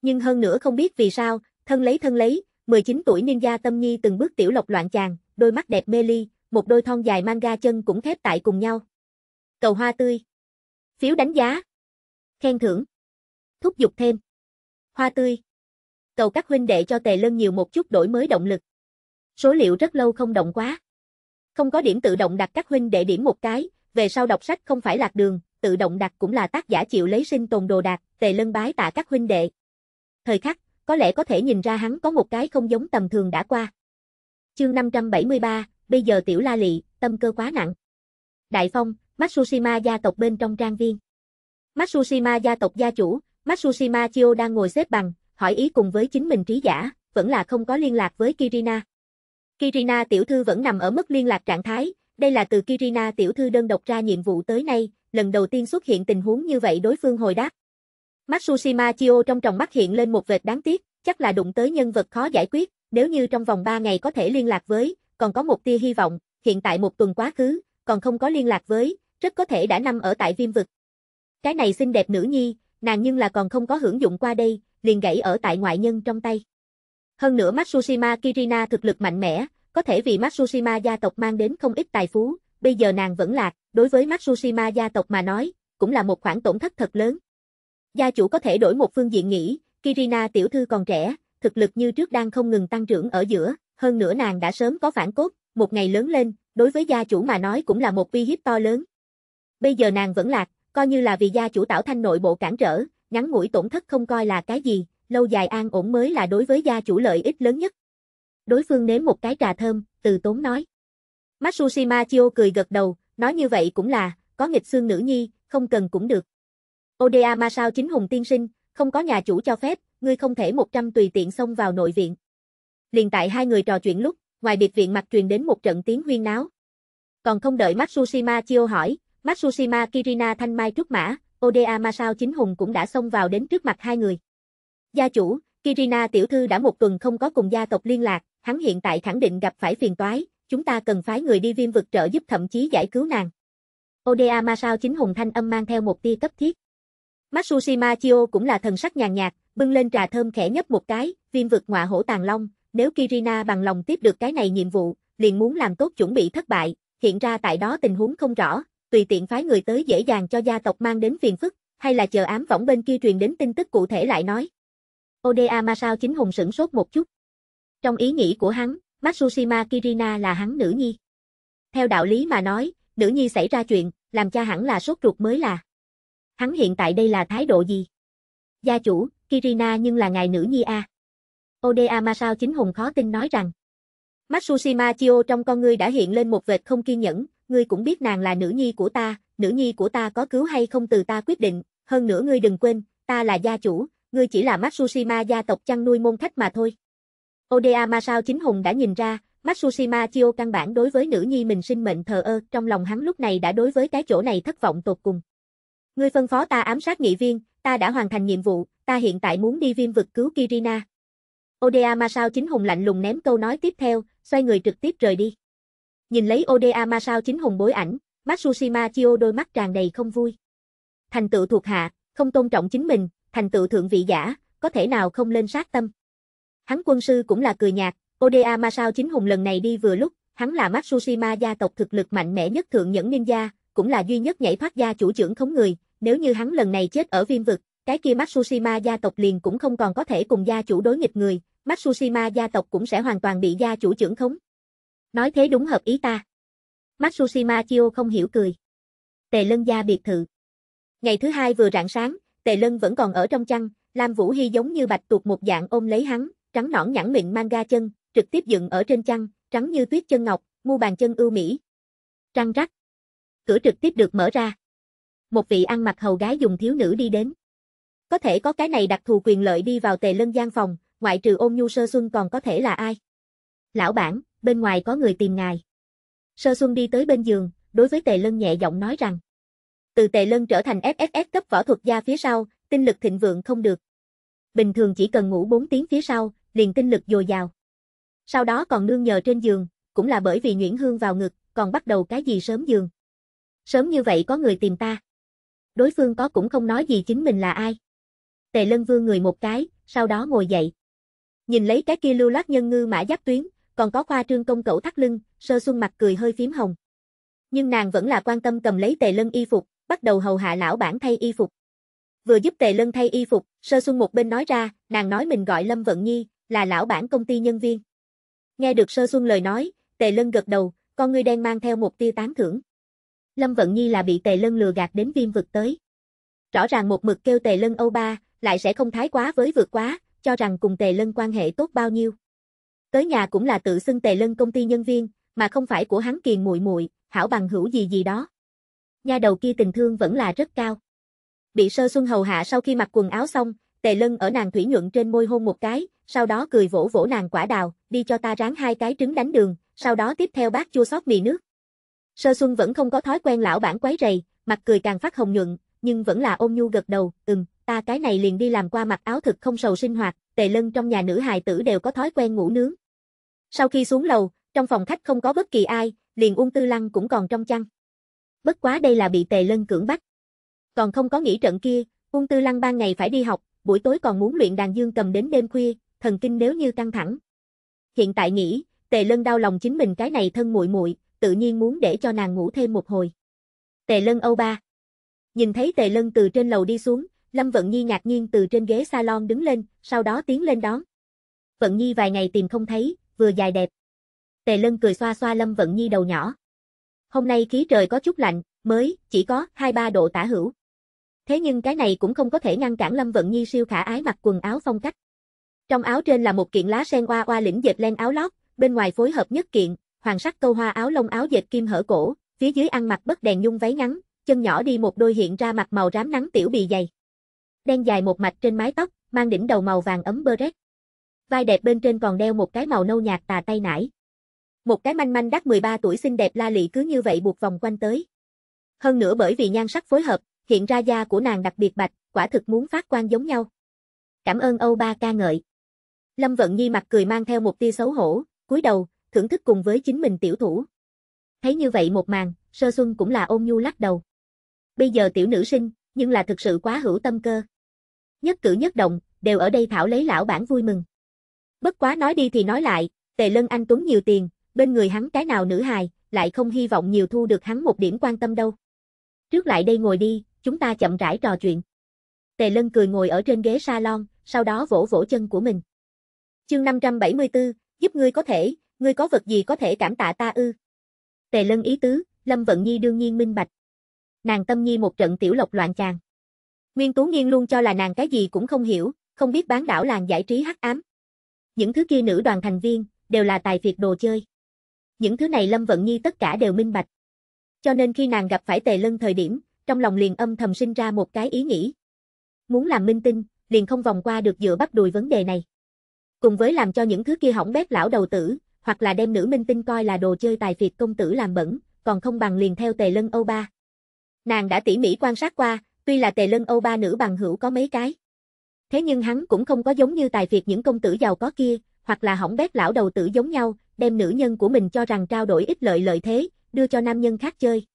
S1: Nhưng hơn nữa không biết vì sao, thân lấy thân lấy, 19 tuổi ninja Tâm Nhi từng bước tiểu lộc loạn chàng, đôi mắt đẹp mê ly, một đôi thon dài manga chân cũng khép tại cùng nhau. Cầu hoa tươi. Phiếu đánh giá. Khen thưởng. Thúc giục thêm. Hoa tươi. Cầu các huynh đệ cho Tề Lân nhiều một chút đổi mới động lực. Số liệu rất lâu không động quá. Không có điểm tự động đặt các huynh đệ điểm một cái, về sau đọc sách không phải lạc đường, tự động đặt cũng là tác giả chịu lấy sinh tồn đồ đạc, tề lân bái tạ các huynh đệ. Thời khắc, có lẽ có thể nhìn ra hắn có một cái không giống tầm thường đã qua. Chương 573, bây giờ tiểu la lị, tâm cơ quá nặng. Đại phong, Matsushima gia tộc bên trong trang viên. Matsushima gia tộc gia chủ, Matsushima Chio đang ngồi xếp bằng, hỏi ý cùng với chính mình trí giả, vẫn là không có liên lạc với Kirina. Kirina tiểu thư vẫn nằm ở mức liên lạc trạng thái, đây là từ Kirina tiểu thư đơn độc ra nhiệm vụ tới nay, lần đầu tiên xuất hiện tình huống như vậy đối phương hồi đáp. Matsushima Chio trong tròng mắt hiện lên một vệt đáng tiếc, chắc là đụng tới nhân vật khó giải quyết, nếu như trong vòng 3 ngày có thể liên lạc với, còn có một tia hy vọng, hiện tại một tuần quá khứ, còn không có liên lạc với, rất có thể đã nằm ở tại viêm vực. Cái này xinh đẹp nữ nhi, nàng nhưng là còn không có hưởng dụng qua đây, liền gãy ở tại ngoại nhân trong tay. Hơn nữa Matsushima Kirina thực lực mạnh mẽ, có thể vì Matsushima gia tộc mang đến không ít tài phú, bây giờ nàng vẫn lạc, đối với Matsushima gia tộc mà nói, cũng là một khoản tổn thất thật lớn. Gia chủ có thể đổi một phương diện nghĩ, Kirina tiểu thư còn trẻ, thực lực như trước đang không ngừng tăng trưởng ở giữa, hơn nữa nàng đã sớm có phản cốt, một ngày lớn lên, đối với gia chủ mà nói cũng là một vi hiếp to lớn. Bây giờ nàng vẫn lạc, coi như là vì gia chủ tạo thanh nội bộ cản trở, ngắn ngủi tổn thất không coi là cái gì, lâu dài an ổn mới là đối với gia chủ lợi ích lớn nhất. Đối phương nếm một cái trà thơm, từ tốn nói. Matsushima Chio cười gật đầu, nói như vậy cũng là, có nghịch xương nữ nhi, không cần cũng được. Oda ma sao chính hùng tiên sinh, không có nhà chủ cho phép, ngươi không thể một trăm tùy tiện xông vào nội viện. Liền tại hai người trò chuyện lúc, ngoài biệt viện mặt truyền đến một trận tiếng huyên náo. Còn không đợi Matsushima chiêu hỏi, Matsushima Kirina thanh mai trước mã, Oda ma sao chính hùng cũng đã xông vào đến trước mặt hai người. Gia chủ, Kirina tiểu thư đã một tuần không có cùng gia tộc liên lạc, hắn hiện tại khẳng định gặp phải phiền toái, chúng ta cần phái người đi viêm vực trợ giúp thậm chí giải cứu nàng. Oda Masao chính hùng thanh âm mang theo một tia cấp thiết. Matsushima Chio cũng là thần sắc nhàn nhạt, bưng lên trà thơm khẽ nhấp một cái, viêm vực ngọa hổ tàng long, nếu Kirina bằng lòng tiếp được cái này nhiệm vụ, liền muốn làm tốt chuẩn bị thất bại, hiện ra tại đó tình huống không rõ, tùy tiện phái người tới dễ dàng cho gia tộc mang đến phiền phức, hay là chờ ám võng bên kia truyền đến tin tức cụ thể lại nói. Oda Masao chính hùng sửng sốt một chút. Trong ý nghĩ của hắn, Matsushima Kirina là hắn nữ nhi. Theo đạo lý mà nói, nữ nhi xảy ra chuyện, làm cha hẳn là sốt ruột mới là. Hắn hiện tại đây là thái độ gì? Gia chủ, Kirina nhưng là ngài nữ nhi a. À? Oda Masao chính hùng khó tin nói rằng. Matsushima Chio trong con ngươi đã hiện lên một vệt không kiên nhẫn, ngươi cũng biết nàng là nữ nhi của ta, nữ nhi của ta có cứu hay không từ ta quyết định, hơn nữa ngươi đừng quên, ta là gia chủ, ngươi chỉ là Matsushima gia tộc chăn nuôi môn khách mà thôi. Oda Masao chính hùng đã nhìn ra, Matsushima Chio căn bản đối với nữ nhi mình sinh mệnh thờ ơ, trong lòng hắn lúc này đã đối với cái chỗ này thất vọng tột cùng. Ngươi phân phó ta ám sát nghị viên, ta đã hoàn thành nhiệm vụ, ta hiện tại muốn đi viêm vực cứu Kirina. Oda Masao chính hùng lạnh lùng ném câu nói tiếp theo, xoay người trực tiếp rời đi. Nhìn lấy Oda Masao chính hùng bối ảnh, Matsushima Chio đôi mắt tràn đầy không vui. Thành tựu thuộc hạ, không tôn trọng chính mình, thành tựu thượng vị giả, có thể nào không lên sát tâm. Hắn quân sư cũng là cười nhạt, Oda Masao chính hùng lần này đi vừa lúc, hắn là Matsushima gia tộc thực lực mạnh mẽ nhất thượng nhẫn ninja, cũng là duy nhất nhảy thoát gia chủ trưởng khống người, nếu như hắn lần này chết ở viêm vực, cái kia Matsushima gia tộc liền cũng không còn có thể cùng gia chủ đối nghịch người, Matsushima gia tộc cũng sẽ hoàn toàn bị gia chủ trưởng khống. Nói thế đúng hợp ý ta. Matsushima Chiyo không hiểu cười. Tề Lân gia biệt thự. Ngày thứ hai vừa rạng sáng, Tề Lân vẫn còn ở trong chăn, Lam Vũ Hy giống như bạch tuột một dạng ôm lấy hắn, trắng nõn nhẵn mịn manga chân, trực tiếp dựng ở trên chăn, trắng như tuyết chân ngọc, mu bàn chân ưu mỹ. Trăng rắc. Cửa trực tiếp được mở ra. Một vị ăn mặc hầu gái dùng thiếu nữ đi đến. Có thể có cái này đặc thù quyền lợi đi vào tề lân gian phòng, ngoại trừ ôn nhu sơ xuân còn có thể là ai? Lão bản, bên ngoài có người tìm ngài. Sơ xuân đi tới bên giường, đối với tề lân nhẹ giọng nói rằng. Từ tề lân trở thành FFF cấp võ thuật gia phía sau, tinh lực thịnh vượng không được. Bình thường chỉ cần ngủ 4 tiếng phía sau, liền tinh lực dồi dào. Sau đó còn nương nhờ trên giường, cũng là bởi vì Nguyễn Hương vào ngực, còn bắt đầu cái gì sớm giường. Sớm như vậy có người tìm ta. Đối phương có cũng không nói gì chính mình là ai. Tề lân vương người một cái, sau đó ngồi dậy. Nhìn lấy cái kia lưu loát nhân ngư mã giáp tuyến, còn có khoa trương công cẩu thắt lưng, sơ xuân mặt cười hơi phím hồng. Nhưng nàng vẫn là quan tâm cầm lấy tề lân y phục, bắt đầu hầu hạ lão bản thay y phục. Vừa giúp tề lân thay y phục, sơ xuân một bên nói ra, nàng nói mình gọi Lâm Vận Nhi, là lão bản công ty nhân viên. Nghe được Sơ Xuân lời nói, Tề Lân gật đầu, con ngươi đen mang theo một tia tán thưởng. Lâm Vận Nhi là bị Tề Lân lừa gạt đến viêm vực tới. Rõ ràng một mực kêu Tề Lân Âu Ba, lại sẽ không thái quá với vượt quá, cho rằng cùng Tề Lân quan hệ tốt bao nhiêu. Tới nhà cũng là tự xưng Tề Lân công ty nhân viên, mà không phải của hắn kiền muội muội, hảo bằng hữu gì gì đó. Nha đầu kia tình thương vẫn là rất cao. Bị Sơ Xuân hầu hạ sau khi mặc quần áo xong, Tề lân ở nàng thủy nhuận trên môi hôn một cái, sau đó cười vỗ vỗ nàng quả đào, đi cho ta ráng hai cái trứng đánh đường, sau đó tiếp theo bát chua xót mì nước. Sơ Xuân vẫn không có thói quen lão bản quấy rầy, mặt cười càng phát hồng nhuận, nhưng vẫn là ôm nhu gật đầu, ừm, ta cái này liền đi làm qua mặc áo thực không sầu sinh hoạt, tề lân trong nhà nữ hài tử đều có thói quen ngủ nướng. Sau khi xuống lầu, trong phòng khách không có bất kỳ ai, liền ung tư lăng cũng còn trong chăn. Bất quá đây là bị tề lân cưỡng bắt. Còn không có nghỉ trận kia, ung tư lăng ban ngày phải đi học, buổi tối còn muốn luyện đàn dương cầm đến đêm khuya, thần kinh nếu như căng thẳng. Hiện tại nghĩ, Tề Lân đau lòng chính mình cái này thân muội muội, tự nhiên muốn để cho nàng ngủ thêm một hồi. Tề Lân Âu Ba Nhìn thấy Tề Lân từ trên lầu đi xuống, Lâm Vận Nhi ngạc nhiên từ trên ghế salon đứng lên, sau đó tiến lên đón. Vận Nhi vài ngày tìm không thấy, vừa dài đẹp. Tề Lân cười xoa xoa Lâm Vận Nhi đầu nhỏ. Hôm nay khí trời có chút lạnh, mới chỉ có 2-3 độ tả hữu. Thế nhưng cái này cũng không có thể ngăn cản Lâm Vận Nhi siêu khả ái mặc quần áo phong cách. Trong áo trên là một kiện lá sen oa oa lĩnh dệt len áo lót, bên ngoài phối hợp nhất kiện, hoàng sắc câu hoa áo lông áo dệt kim hở cổ, phía dưới ăn mặc bất đèn nhung váy ngắn, chân nhỏ đi một đôi hiện ra mặt màu rám nắng tiểu bì dày. Đen dài một mạch trên mái tóc, mang đỉnh đầu màu vàng ấm beret Vai đẹp bên trên còn đeo một cái màu nâu nhạt tà tay nải. Một cái manh manh đắc 13 tuổi xinh đẹp la lị cứ như vậy buộc vòng quanh tới. Hơn nữa bởi vì nhan sắc phối hợp, hiện ra da của nàng đặc biệt bạch, quả thực muốn phát quan giống nhau. Cảm ơn Âu Ba ca ngợi. Lâm Vận Nhi mặt cười mang theo một tia xấu hổ, cúi đầu, thưởng thức cùng với chính mình tiểu thủ. Thấy như vậy một màn, Sơ Xuân cũng là ôn nhu lắc đầu. Bây giờ tiểu nữ sinh, nhưng là thực sự quá hữu tâm cơ. Nhất cử nhất động, đều ở đây thảo lấy lão bản vui mừng. Bất quá nói đi thì nói lại, Tề Lân Anh Tuấn nhiều tiền, bên người hắn cái nào nữ hài, lại không hy vọng nhiều thu được hắn một điểm quan tâm đâu. Trước lại đây ngồi đi, chúng ta chậm rãi trò chuyện. Tề Lân cười ngồi ở trên ghế salon, sau đó vỗ vỗ chân của mình. Chương 574, giúp ngươi có thể, ngươi có vật gì có thể cảm tạ ta ư? Tề Lân ý tứ, Lâm Vận Nhi đương nhiên minh bạch. Nàng tâm nhi một trận tiểu lộc loạn chàng. Nguyên Tú Nghiên luôn cho là nàng cái gì cũng không hiểu, không biết bán đảo làng giải trí hắc ám. Những thứ kia nữ đoàn thành viên đều là tài phiệt đồ chơi. Những thứ này Lâm Vận Nhi tất cả đều minh bạch. Cho nên khi nàng gặp phải Tề Lân thời điểm, trong lòng liền âm thầm sinh ra một cái ý nghĩ. Muốn làm minh tinh, liền không vòng qua được dựa bắt đùi vấn đề này. Cùng với làm cho những thứ kia hỏng bét lão đầu tử, hoặc là đem nữ minh tinh coi là đồ chơi tài phiệt công tử làm bẩn, còn không bằng liền theo tề lân Âu Ba. Nàng đã tỉ mỉ quan sát qua, tuy là tề lân Âu Ba nữ bằng hữu có mấy cái. Thế nhưng hắn cũng không có giống như tài phiệt những công tử giàu có kia, hoặc là hỏng bét lão đầu tử giống nhau, đem nữ nhân của mình cho rằng trao đổi ít lợi lợi thế, đưa cho nam nhân khác chơi.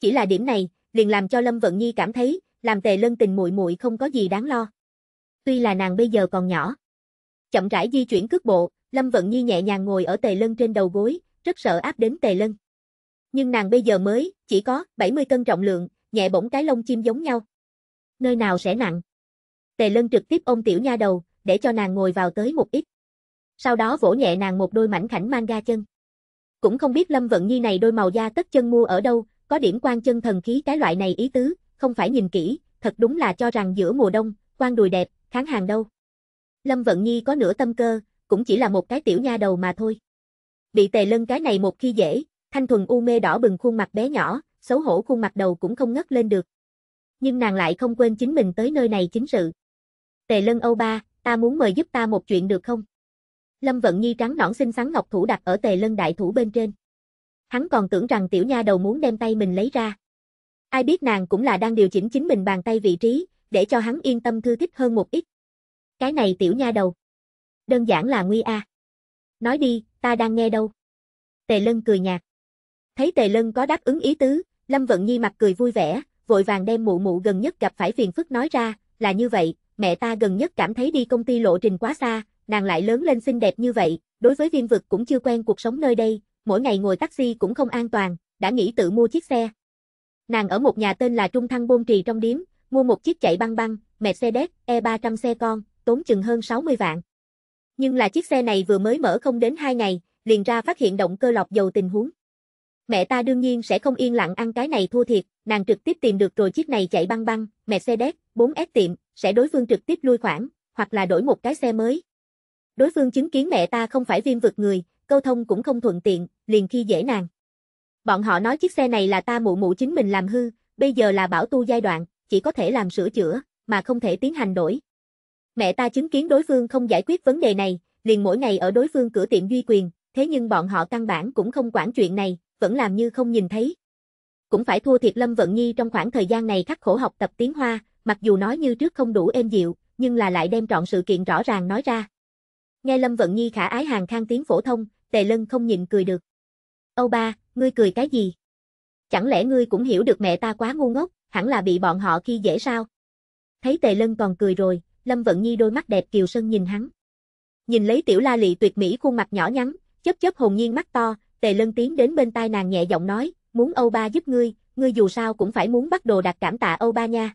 S1: Chỉ là điểm này, liền làm cho Lâm Vận Nhi cảm thấy, làm Tề Lân tình muội muội không có gì đáng lo. Tuy là nàng bây giờ còn nhỏ, chậm rãi di chuyển cước bộ, Lâm Vận Nhi nhẹ nhàng ngồi ở Tề Lân trên đầu gối, rất sợ áp đến Tề Lân. Nhưng nàng bây giờ mới chỉ có 70 cân trọng lượng, nhẹ bổng cái lông chim giống nhau. Nơi nào sẽ nặng? Tề Lân trực tiếp ôm tiểu nha đầu, để cho nàng ngồi vào tới một ít. Sau đó vỗ nhẹ nàng một đôi mảnh khảnh manga chân. Cũng không biết Lâm Vận Nhi này đôi màu da tất chân mua ở đâu, có điểm quan chân thần khí cái loại này ý tứ, không phải nhìn kỹ, thật đúng là cho rằng giữa mùa đông, quan đùi đẹp, kháng hàng đâu. Lâm Vận Nhi có nửa tâm cơ, cũng chỉ là một cái tiểu nha đầu mà thôi. Bị tề lân cái này một khi dễ, thanh thuần u mê đỏ bừng khuôn mặt bé nhỏ, xấu hổ khuôn mặt đầu cũng không ngất lên được. Nhưng nàng lại không quên chính mình tới nơi này chính sự. Tề lân Âu Ba, ta muốn mời giúp ta một chuyện được không? Lâm Vận Nhi trắng nõn xinh xắn ngọc thủ đặt ở tề lân đại thủ bên trên hắn còn tưởng rằng tiểu nha đầu muốn đem tay mình lấy ra. Ai biết nàng cũng là đang điều chỉnh chính mình bàn tay vị trí, để cho hắn yên tâm thư thích hơn một ít. Cái này tiểu nha đầu. Đơn giản là nguy a. Nói đi, ta đang nghe đâu. Tề lân cười nhạt. Thấy tề lân có đáp ứng ý tứ, Lâm Vận Nhi mặt cười vui vẻ, vội vàng đem mụ mụ gần nhất gặp phải phiền phức nói ra, là như vậy, mẹ ta gần nhất cảm thấy đi công ty lộ trình quá xa, nàng lại lớn lên xinh đẹp như vậy, đối với viên vực cũng chưa quen cuộc sống nơi đây, mỗi ngày ngồi taxi cũng không an toàn, đã nghĩ tự mua chiếc xe. Nàng ở một nhà tên là Trung Thăng Bôn Trì trong điếm, mua một chiếc chạy băng băng, Mercedes E300 xe con, tốn chừng hơn 60 vạn. Nhưng là chiếc xe này vừa mới mở không đến 2 ngày, liền ra phát hiện động cơ lọc dầu tình huống. Mẹ ta đương nhiên sẽ không yên lặng ăn cái này thua thiệt, nàng trực tiếp tìm được rồi chiếc này chạy băng băng, Mercedes 4S tiệm, sẽ đối phương trực tiếp lui khoản, hoặc là đổi một cái xe mới. Đối phương chứng kiến mẹ ta không phải viêm vực người, câu thông cũng không thuận tiện, liền khi dễ nàng. Bọn họ nói chiếc xe này là ta mụ mụ chính mình làm hư, bây giờ là bảo tu giai đoạn, chỉ có thể làm sửa chữa, mà không thể tiến hành đổi. Mẹ ta chứng kiến đối phương không giải quyết vấn đề này, liền mỗi ngày ở đối phương cửa tiệm duy quyền, thế nhưng bọn họ căn bản cũng không quản chuyện này, vẫn làm như không nhìn thấy. Cũng phải thua thiệt Lâm Vận Nhi trong khoảng thời gian này khắc khổ học tập tiếng Hoa, mặc dù nói như trước không đủ êm dịu, nhưng là lại đem trọn sự kiện rõ ràng nói ra. Nghe Lâm Vận Nhi khả ái hàng khang tiếng phổ thông, Tề Lân không nhịn cười được. Âu ba, ngươi cười cái gì? Chẳng lẽ ngươi cũng hiểu được mẹ ta quá ngu ngốc, hẳn là bị bọn họ khi dễ sao? Thấy Tề Lân còn cười rồi, Lâm Vận Nhi đôi mắt đẹp kiều sân nhìn hắn. Nhìn lấy tiểu la lị tuyệt mỹ khuôn mặt nhỏ nhắn, chớp chớp hồn nhiên mắt to, Tề Lân tiến đến bên tai nàng nhẹ giọng nói, muốn Âu ba giúp ngươi, ngươi dù sao cũng phải muốn bắt đồ đặt cảm tạ Âu ba nha.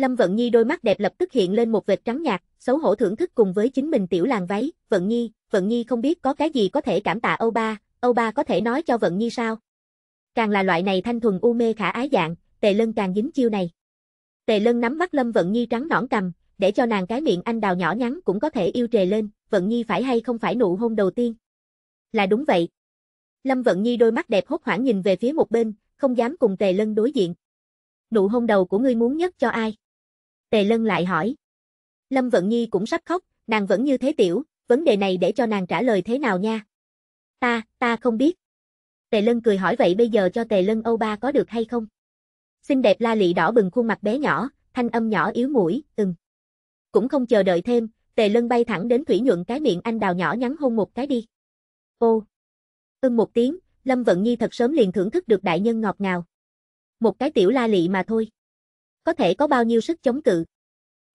S1: Lâm Vận Nhi đôi mắt đẹp lập tức hiện lên một vệt trắng nhạt, xấu hổ thưởng thức cùng với chính mình tiểu làng váy, Vận Nhi, Vận Nhi không biết có cái gì có thể cảm tạ Âu Ba, Âu Ba có thể nói cho Vận Nhi sao? Càng là loại này thanh thuần u mê khả ái dạng, Tề Lân càng dính chiêu này. Tề Lân nắm mắt Lâm Vận Nhi trắng nõn cầm, để cho nàng cái miệng anh đào nhỏ nhắn cũng có thể yêu trề lên, Vận Nhi phải hay không phải nụ hôn đầu tiên? Là đúng vậy. Lâm Vận Nhi đôi mắt đẹp hốt hoảng nhìn về phía một bên, không dám cùng Tề Lân đối diện. Nụ hôn đầu của ngươi muốn nhất cho ai? Tề Lân lại hỏi. Lâm Vận Nhi cũng sắp khóc, nàng vẫn như thế tiểu, vấn đề này để cho nàng trả lời thế nào nha? Ta, ta không biết. Tề Lân cười hỏi vậy bây giờ cho Tề Lân Âu Ba có được hay không? Xinh đẹp la lị đỏ bừng khuôn mặt bé nhỏ, thanh âm nhỏ yếu mũi, ừm. Cũng không chờ đợi thêm, Tề Lân bay thẳng đến thủy nhuận cái miệng anh đào nhỏ nhắn hôn một cái đi. Ô. Ưng một tiếng, Lâm Vận Nhi thật sớm liền thưởng thức được đại nhân ngọt ngào. Một cái tiểu la lị mà thôi có thể có bao nhiêu sức chống cự.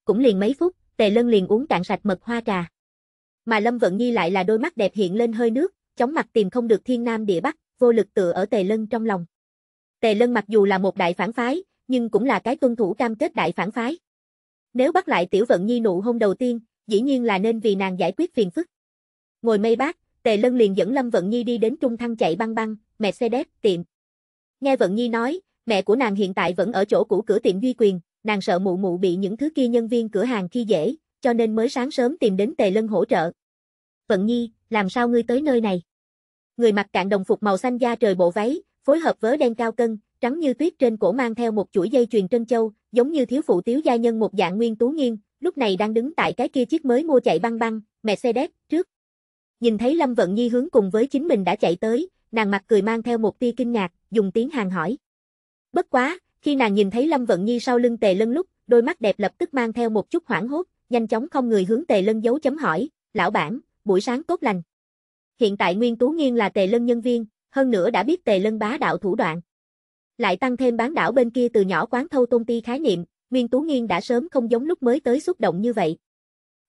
S1: Cũng liền mấy phút, Tề Lân liền uống cạn sạch mật hoa trà. Mà Lâm Vận Nhi lại là đôi mắt đẹp hiện lên hơi nước, chóng mặt tìm không được thiên nam địa bắc, vô lực tựa ở Tề Lân trong lòng. Tề Lân mặc dù là một đại phản phái, nhưng cũng là cái tuân thủ cam kết đại phản phái. Nếu bắt lại Tiểu Vận Nhi nụ hôn đầu tiên, dĩ nhiên là nên vì nàng giải quyết phiền phức. Ngồi mây bác, Tề Lân liền dẫn Lâm Vận Nhi đi đến trung thăng chạy băng băng, Mercedes tiệm. Nghe Vận Nhi nói, Mẹ của nàng hiện tại vẫn ở chỗ cũ cửa tiệm Duy Quyền, nàng sợ mụ mụ bị những thứ kia nhân viên cửa hàng khi dễ, cho nên mới sáng sớm tìm đến Tề Lân hỗ trợ. Vận Nhi, làm sao ngươi tới nơi này? Người mặc cạn đồng phục màu xanh da trời bộ váy, phối hợp với đen cao cân, trắng như tuyết trên cổ mang theo một chuỗi dây chuyền trân châu, giống như thiếu phụ tiếu gia nhân một dạng nguyên tú nghiêng, lúc này đang đứng tại cái kia chiếc mới mua chạy băng băng, Mercedes, trước. Nhìn thấy Lâm Vận Nhi hướng cùng với chính mình đã chạy tới, nàng mặt cười mang theo một tia kinh ngạc, dùng tiếng hàng hỏi. Bất quá, khi nàng nhìn thấy Lâm Vận Nhi sau lưng Tề Lân lúc, đôi mắt đẹp lập tức mang theo một chút hoảng hốt, nhanh chóng không người hướng Tề Lân dấu chấm hỏi, "Lão bản, buổi sáng tốt lành." Hiện tại Nguyên Tú Nghiên là Tề Lân nhân viên, hơn nữa đã biết Tề Lân bá đạo thủ đoạn. Lại tăng thêm bán đảo bên kia từ nhỏ quán thâu tôn ti khái niệm, Nguyên Tú Nghiên đã sớm không giống lúc mới tới xúc động như vậy.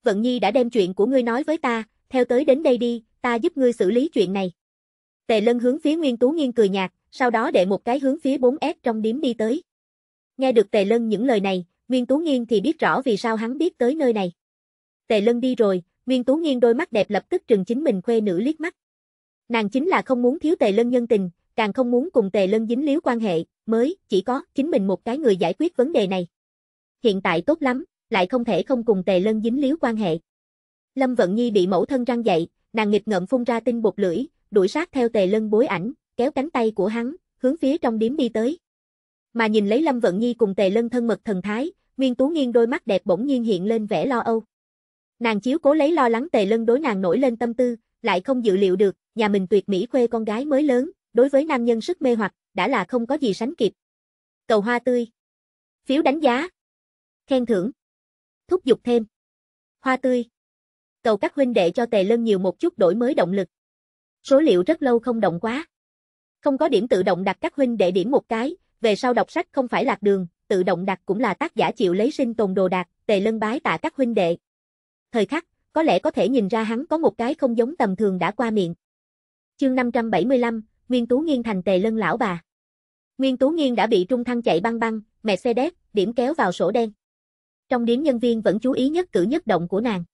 S1: Vận Nhi đã đem chuyện của ngươi nói với ta, theo tới đến đây đi, ta giúp ngươi xử lý chuyện này. Tề Lân hướng phía Nguyên Tú Nghiên cười nhạt, sau đó đệ một cái hướng phía 4S trong điếm đi tới. Nghe được Tề Lân những lời này, Nguyên Tú Nghiên thì biết rõ vì sao hắn biết tới nơi này. Tề Lân đi rồi, Nguyên Tú Nghiên đôi mắt đẹp lập tức trừng chính mình khuê nữ liếc mắt. Nàng chính là không muốn thiếu Tề Lân nhân tình, càng không muốn cùng Tề Lân dính líu quan hệ, mới chỉ có chính mình một cái người giải quyết vấn đề này. Hiện tại tốt lắm, lại không thể không cùng Tề Lân dính líu quan hệ. Lâm Vận Nhi bị mẫu thân răng dậy, nàng nghịch ngợm phun ra tinh bột lưỡi, đuổi sát theo Tề Lân bối ảnh, kéo cánh tay của hắn, hướng phía trong điếm đi tới. Mà nhìn lấy Lâm Vận Nhi cùng Tề Lân thân mật thần thái, Nguyên Tú Nghiên đôi mắt đẹp bỗng nhiên hiện lên vẻ lo âu. Nàng chiếu cố lấy lo lắng Tề Lân đối nàng nổi lên tâm tư, lại không dự liệu được, nhà mình tuyệt mỹ khuê con gái mới lớn, đối với nam nhân sức mê hoặc, đã là không có gì sánh kịp. Cầu hoa tươi. Phiếu đánh giá. Khen thưởng. Thúc giục thêm. Hoa tươi. Cầu các huynh đệ cho Tề Lân nhiều một chút đổi mới động lực. Số liệu rất lâu không động quá. Không có điểm tự động đặt các huynh để điểm một cái, về sau đọc sách không phải lạc đường, tự động đặt cũng là tác giả chịu lấy sinh tồn đồ đạc, tề lân bái tạ các huynh đệ. Thời khắc, có lẽ có thể nhìn ra hắn có một cái không giống tầm thường đã qua miệng. Chương 575, Nguyên Tú Nghiên thành tề lân lão bà. Nguyên Tú Nghiên đã bị trung thăng chạy băng băng, mẹ xe đét, điểm kéo vào sổ đen. Trong điểm nhân viên vẫn chú ý nhất cử nhất động của nàng.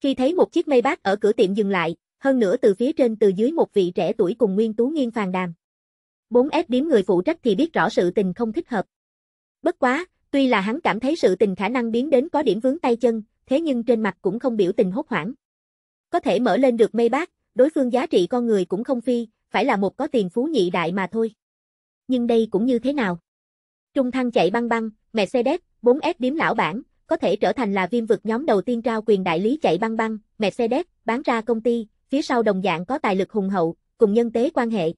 S1: Khi thấy một chiếc mây bát ở cửa tiệm dừng lại, hơn nữa từ phía trên từ dưới một vị trẻ tuổi cùng Nguyên Tú Nghiên phàn đàm. 4S điếm người phụ trách thì biết rõ sự tình không thích hợp. Bất quá, tuy là hắn cảm thấy sự tình khả năng biến đến có điểm vướng tay chân, thế nhưng trên mặt cũng không biểu tình hốt hoảng. Có thể mở lên được mây bác, đối phương giá trị con người cũng không phi, phải là một có tiền phú nhị đại mà thôi. Nhưng đây cũng như thế nào? Trung thăng chạy băng băng, Mercedes, 4S điếm lão bản, có thể trở thành là viêm vực nhóm đầu tiên trao quyền đại lý chạy băng băng, Mercedes, bán ra công ty, phía sau đồng dạng có tài lực hùng hậu, cùng nhân tế quan hệ.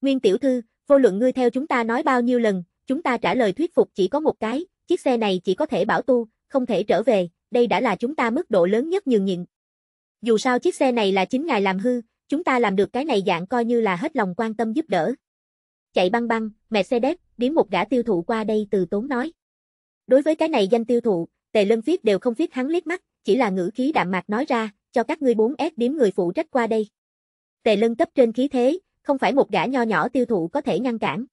S1: Nguyên tiểu thư, vô luận ngươi theo chúng ta nói bao nhiêu lần, chúng ta trả lời thuyết phục chỉ có một cái, chiếc xe này chỉ có thể bảo tu, không thể trở về, đây đã là chúng ta mức độ lớn nhất nhường nhịn. Dù sao chiếc xe này là chính ngài làm hư, chúng ta làm được cái này dạng coi như là hết lòng quan tâm giúp đỡ. Chạy băng băng, mẹ xe đép, điếm một gã tiêu thụ qua đây từ tốn nói. Đối với cái này danh tiêu thụ, tề lân viết đều không viết hắn liếc mắt, chỉ là ngữ khí đạm mạc nói ra, cho các ngươi bốn ép điếm người phụ trách qua đây. Tề lân cấp trên khí thế, không phải một gã nho nhỏ tiêu thụ có thể ngăn cản.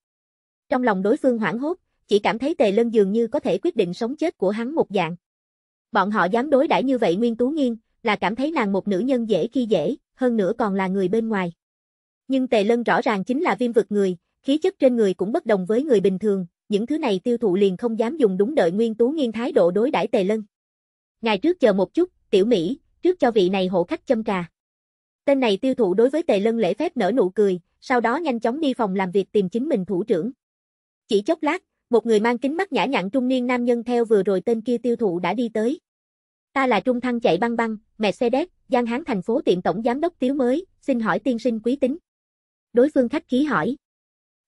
S1: Trong lòng đối phương hoảng hốt, chỉ cảm thấy tề lân dường như có thể quyết định sống chết của hắn một dạng. Bọn họ dám đối đãi như vậy Nguyên Tú Nghiên, là cảm thấy nàng một nữ nhân dễ khi dễ, hơn nữa còn là người bên ngoài. Nhưng tề lân rõ ràng chính là viêm vực người, khí chất trên người cũng bất đồng với người bình thường, những thứ này tiêu thụ liền không dám dùng đúng đợi Nguyên Tú Nghiên thái độ đối đãi tề lân. Ngày trước chờ một chút, tiểu Mỹ, trước cho vị này hộ khách châm trà. Tên này tiêu thụ đối với tề lân lễ phép nở nụ cười, sau đó nhanh chóng đi phòng làm việc tìm chính mình thủ trưởng. Chỉ chốc lát, một người mang kính mắt nhã nhặn trung niên nam nhân theo vừa rồi tên kia tiêu thụ đã đi tới. Ta là trung thăng chạy băng băng, mẹ xe đét, Giang Hán thành phố tiệm tổng giám đốc Tiếu mới, xin hỏi tiên sinh quý tính. Đối phương khách khí hỏi.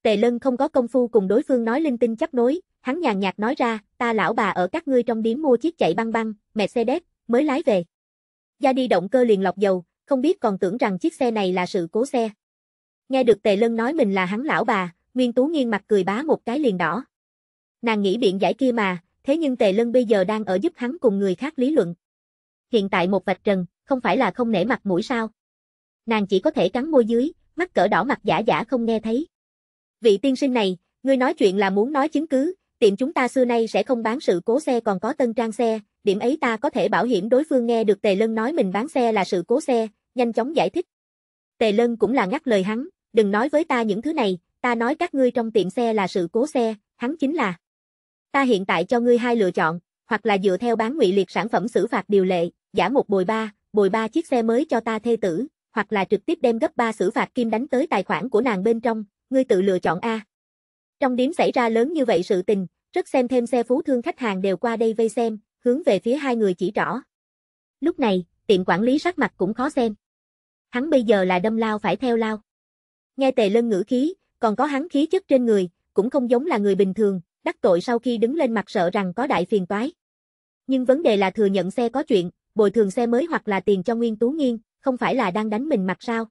S1: Tề Lân không có công phu cùng đối phương nói linh tinh chấp nối, hắn nhàn nhạt nói ra, ta lão bà ở các ngươi trong điếm mua chiếc chạy băng băng, mẹ xe đét, mới lái về ra đi động cơ liền lọc dầu, không biết còn tưởng rằng chiếc xe này là sự cố xe. Nghe được Tề Lân nói mình là hắn lão bà, Nguyên Tú nghiêng mặt cười bá một cái liền đỏ. Nàng nghĩ biện giải kia mà, thế nhưng Tề Lân bây giờ đang ở giúp hắn cùng người khác lý luận. Hiện tại một vạch trần, không phải là không nể mặt mũi sao. Nàng chỉ có thể cắn môi dưới, mắt cỡ đỏ mặt giả giả không nghe thấy. Vị tiên sinh này, ngươi nói chuyện là muốn nói chứng cứ, tiệm chúng ta xưa nay sẽ không bán sự cố xe còn có tân trang xe, điểm ấy ta có thể bảo hiểm đối phương nghe được Tề Lân nói mình bán xe là sự cố xe, nhanh chóng giải thích. Tề Lân cũng là ngắt lời hắn, đừng nói với ta những thứ này, ta nói các ngươi trong tiệm xe là sự cố xe, hắn chính là. Ta hiện tại cho ngươi hai lựa chọn, hoặc là dựa theo bán ngụy liệt sản phẩm xử phạt điều lệ, giả một bồi ba, bồi ba chiếc xe mới cho ta thê tử, hoặc là trực tiếp đem gấp ba xử phạt kim đánh tới tài khoản của nàng bên trong, ngươi tự lựa chọn A. Trong điểm xảy ra lớn như vậy sự tình, rất xem thêm xe phú thương khách hàng đều qua đây vây xem, hướng về phía hai người chỉ rõ. Lúc này, tiệm quản lý sắc mặt cũng khó xem. Hắn bây giờ là đâm lao phải theo lao. Nghe tề lân ngữ khí, còn có hắn khí chất trên người, cũng không giống là người bình thường, đắc tội sau khi đứng lên mặt sợ rằng có đại phiền toái. Nhưng vấn đề là thừa nhận xe có chuyện, bồi thường xe mới hoặc là tiền cho Nguyên Tú nghiêng không phải là đang đánh mình mặt sao.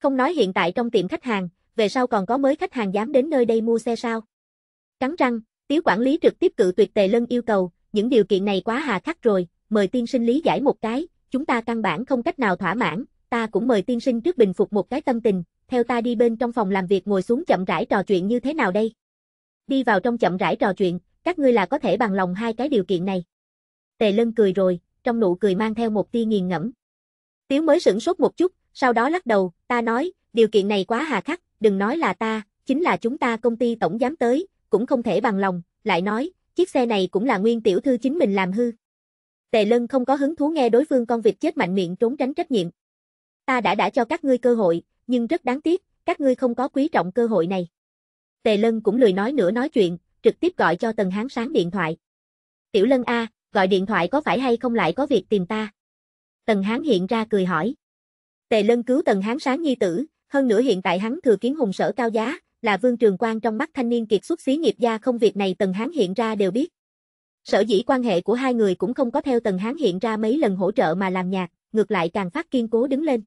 S1: Không nói hiện tại trong tiệm khách hàng, về sau còn có mới khách hàng dám đến nơi đây mua xe sao? Cắn răng, Tiếu quản lý trực tiếp cự tuyệt Tề Lân yêu cầu, những điều kiện này quá hà khắc rồi, mời tiên sinh lý giải một cái, chúng ta căn bản không cách nào thỏa mãn, ta cũng mời tiên sinh trước bình phục một cái tâm tình, theo ta đi bên trong phòng làm việc ngồi xuống chậm rãi trò chuyện như thế nào đây? Đi vào trong chậm rãi trò chuyện, các ngươi là có thể bằng lòng hai cái điều kiện này. Tề Lân cười rồi, trong nụ cười mang theo một tia nghiền ngẫm. Tiếu mới sửng sốt một chút, sau đó lắc đầu, ta nói, điều kiện này quá hà khắc, đừng nói là ta, chính là chúng ta công ty tổng giám tới, cũng không thể bằng lòng, lại nói, chiếc xe này cũng là nguyên tiểu thư chính mình làm hư. Tề lân không có hứng thú nghe đối phương con vịt chết mạnh miệng trốn tránh trách nhiệm. Ta đã đã cho các ngươi cơ hội, nhưng rất đáng tiếc, các ngươi không có quý trọng cơ hội này. Tề lân cũng lười nói nữa nói chuyện, trực tiếp gọi cho Tần Hán Sáng điện thoại. Tiểu lân A, gọi điện thoại có phải hay không lại có việc tìm ta? Tần Hán hiện ra cười hỏi. Tề lân cứu Tần Hán Sáng nhi tử, hơn nữa hiện tại hắn thừa kiến hùng sở cao giá, là vương trường quan trong mắt thanh niên kiệt xuất xí nghiệp gia không việc này Tần Hán hiện ra đều biết. Sở dĩ quan hệ của hai người cũng không có theo Tần Hán hiện ra mấy lần hỗ trợ mà làm nhạc, ngược lại càng phát kiên cố đứng lên.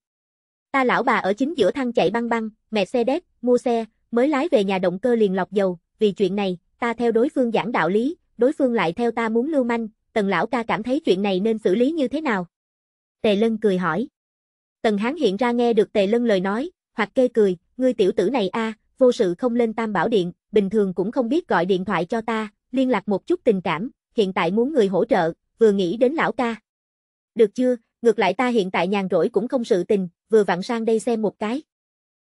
S1: Ta lão bà ở chính giữa thăng chạy băng băng, mẹ xe đét, mua xe, mới lái về nhà động cơ liền lọc dầu, vì chuyện này, ta theo đối phương giảng đạo lý, đối phương lại theo ta muốn lưu manh, Tần lão ca cảm thấy chuyện này nên xử lý như thế nào? Tề Lân cười hỏi. Tần Hán hiện ra nghe được Tề Lân lời nói, hoặc kê cười, ngươi tiểu tử này a, vô sự không lên tam bảo điện, bình thường cũng không biết gọi điện thoại cho ta, liên lạc một chút tình cảm, hiện tại muốn người hỗ trợ, vừa nghĩ đến lão ca. Được chưa, ngược lại ta hiện tại nhàn rỗi cũng không sự tình, vừa vặn sang đây xem một cái.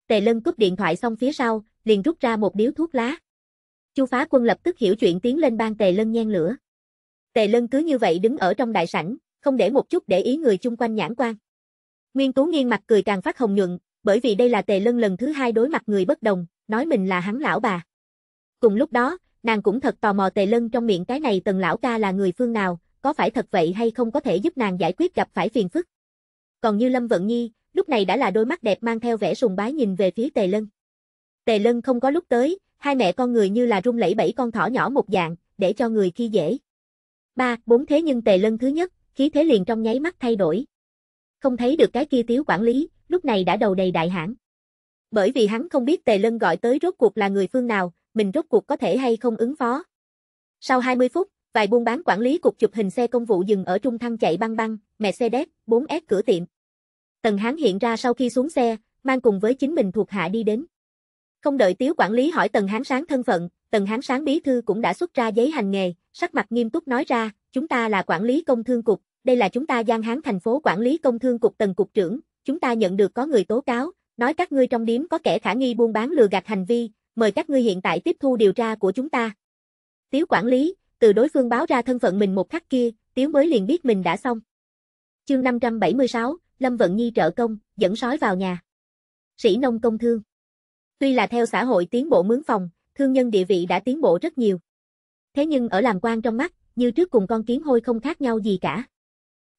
S1: Tề lân cúp điện thoại xong phía sau, liền rút ra một điếu thuốc lá. Chu phá quân lập tức hiểu chuyện tiến lên ban tề lân nhen lửa. Tề lân cứ như vậy đứng ở trong đại sảnh, không để một chút để ý người chung quanh nhãn quan. Nguyên Tú nghiêng mặt cười càng phát hồng nhuận, bởi vì đây là tề lân lần thứ hai đối mặt người bất đồng, nói mình là hắn lão bà. Cùng lúc đó, nàng cũng thật tò mò tề lân trong miệng cái này tần lão ca là người phương nào, có phải thật vậy hay không có thể giúp nàng giải quyết gặp phải phiền phức. Còn như Lâm Vận Nhi, lúc này đã là đôi mắt đẹp mang theo vẻ sùng bái nhìn về phía tề lân. Tề lân không có lúc tới, hai mẹ con người như là rung lẫy bảy con thỏ nhỏ một dạng, để cho người khi dễ. Ba, bốn thế nhưng tề lân thứ nhất, khí thế liền trong nháy mắt thay đổi. Không thấy được cái kia tiếu quản lý, lúc này đã đầu đầy đại hãn. Bởi vì hắn không biết Tề Lân gọi tới rốt cuộc là người phương nào, mình rốt cuộc có thể hay không ứng phó. Sau 20 phút, vài buôn bán quản lý cục chụp hình xe công vụ dừng ở trung thăng chạy băng băng, mẹ xe đét, 4S cửa tiệm. Tần Hán hiện ra sau khi xuống xe, mang cùng với chính mình thuộc hạ đi đến. Không đợi tiếu quản lý hỏi Tần Hán Sáng thân phận, Tần Hán Sáng bí thư cũng đã xuất ra giấy hành nghề, sắc mặt nghiêm túc nói ra, chúng ta là quản lý công thương cục, đây là chúng ta Giang Hán thành phố quản lý công thương cục Tần Cục trưởng, chúng ta nhận được có người tố cáo, nói các ngươi trong điếm có kẻ khả nghi buôn bán lừa gạt hành vi, mời các ngươi hiện tại tiếp thu điều tra của chúng ta. Tiếu quản lý, từ đối phương báo ra thân phận mình một khắc kia, Tiếu mới liền biết mình đã xong. Chương 576, Lâm Vận Nhi trợ công, dẫn sói vào nhà. Sĩ nông công thương. Tuy là theo xã hội tiến bộ mướn phòng, thương nhân địa vị đã tiến bộ rất nhiều. Thế nhưng ở làm quan trong mắt, như trước cùng con kiến hôi không khác nhau gì cả.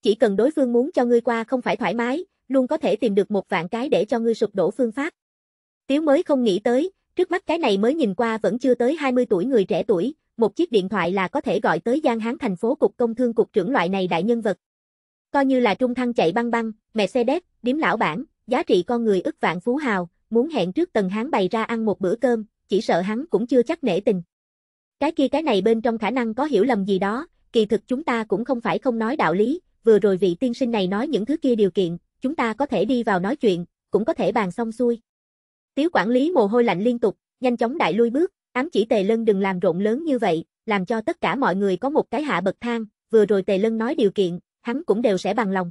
S1: Chỉ cần đối phương muốn cho ngươi qua không phải thoải mái, luôn có thể tìm được một vạn cái để cho ngươi sụp đổ phương pháp. Tiếu mới không nghĩ tới, trước mắt cái này mới nhìn qua vẫn chưa tới 20 tuổi người trẻ tuổi, một chiếc điện thoại là có thể gọi tới Giang Hán thành phố cục công thương cục trưởng loại này đại nhân vật. Coi như là trung thăng chạy băng băng, mẹ xe đét, điếm lão bản, giá trị con người ức vạn phú hào, muốn hẹn trước tầng hắn bày ra ăn một bữa cơm, chỉ sợ hắn cũng chưa chắc nể tình. Cái kia cái này bên trong khả năng có hiểu lầm gì đó, kỳ thực chúng ta cũng không phải không nói đạo lý, vừa rồi vị tiên sinh này nói những thứ kia điều kiện, chúng ta có thể đi vào nói chuyện, cũng có thể bàn xong xuôi. Tiếu quản lý mồ hôi lạnh liên tục, nhanh chóng đại lui bước, ám chỉ Tề Lân đừng làm rộn lớn như vậy, làm cho tất cả mọi người có một cái hạ bậc thang, vừa rồi Tề Lân nói điều kiện, hắn cũng đều sẽ bằng lòng.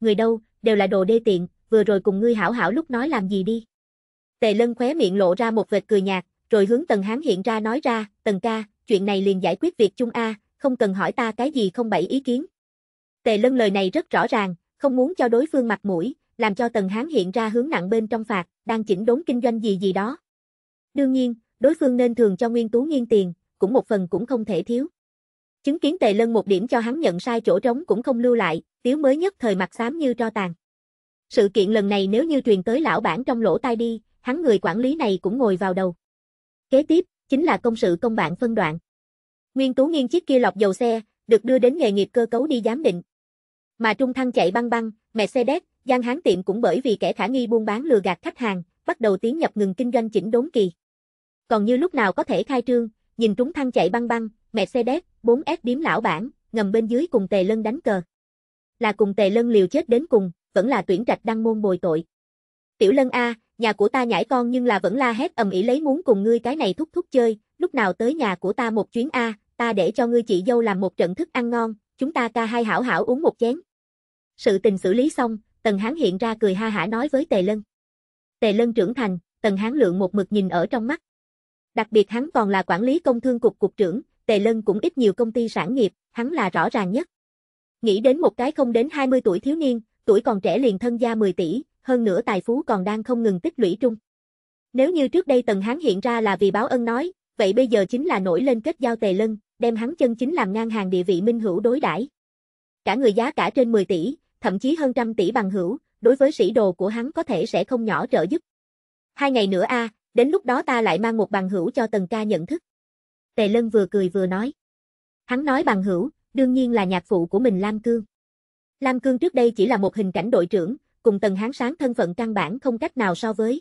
S1: Người đâu, đều là đồ đê tiện, vừa rồi cùng ngươi hảo hảo lúc nói làm gì đi. Tề Lân khóe miệng lộ ra một vệt cười nhạt, rồi hướng Tần Hán hiện ra nói ra, Tần ca, chuyện này liền giải quyết việc chung A, không cần hỏi ta cái gì không bảy ý kiến. Tề Lân lời này rất rõ ràng, không muốn cho đối phương mặt mũi, làm cho Tần Hán hiện ra hướng nặng bên trong phạt, đang chỉnh đốn kinh doanh gì gì đó. Đương nhiên, đối phương nên thường cho Nguyên Tú Nghiên tiền, cũng một phần cũng không thể thiếu. Chứng kiến Tề Lân một điểm cho hắn nhận sai chỗ trống cũng không lưu lại, tiếu mới nhất thời mặt xám như tro tàn. Sự kiện lần này nếu như truyền tới lão bản trong lỗ tai đi, hắn người quản lý này cũng ngồi vào đầu. Kế tiếp, chính là công sự công bạn phân đoạn. Nguyên Tú Nghiên chiếc kia lọc dầu xe, được đưa đến nghề nghiệp cơ cấu đi giám định, mà trung thăng chạy băng băng, Mercedes, gian hán tiệm cũng bởi vì kẻ khả nghi buôn bán lừa gạt khách hàng, bắt đầu tiến nhập ngừng kinh doanh chỉnh đốn kỳ. Còn như lúc nào có thể khai trương, nhìn trúng thăng chạy băng băng, Mercedes, 4S điếm lão bản, ngầm bên dưới cùng Tề Lân đánh cờ. Là cùng Tề Lân liều chết đến cùng, vẫn là tuyển trạch đăng môn bồi tội. Tiểu Lân A, nhà của ta nhảy con nhưng là vẫn la hét ầm ĩ lấy muốn cùng ngươi cái này thúc thúc chơi, lúc nào tới nhà của ta một chuyến A, ta để cho ngươi chị dâu làm một trận thức ăn ngon, chúng ta ca hai hảo hảo uống một chén. Sự tình xử lý xong, Tần Hán hiện ra cười ha hả nói với Tề Lân. Tề Lân trưởng thành, Tần Hán lượng một mực nhìn ở trong mắt. Đặc biệt hắn còn là quản lý công thương cục cục trưởng, Tề Lân cũng ít nhiều công ty sản nghiệp, hắn là rõ ràng nhất. Nghĩ đến một cái không đến 20 tuổi thiếu niên, tuổi còn trẻ liền thân gia 10 tỷ, hơn nữa tài phú còn đang không ngừng tích lũy trung. Nếu như trước đây Tần Hán hiện ra là vì báo ân nói, vậy bây giờ chính là nổi lên kết giao Tề Lân, đem hắn chân chính làm ngang hàng địa vị minh hữu đối đãi. Cả người giá cả trên 10 tỷ, thậm chí hơn trăm tỷ bằng hữu, đối với sĩ đồ của hắn có thể sẽ không nhỏ trợ giúp. Hai ngày nữa a, đến lúc đó ta lại mang một bằng hữu cho Tần ca nhận thức. Tề Lân vừa cười vừa nói. Hắn nói bằng hữu, đương nhiên là nhạc phụ của mình Lam Cương. Lam Cương trước đây chỉ là một hình cảnh đội trưởng, cùng Tần Hán sáng thân phận căn bản không cách nào so với.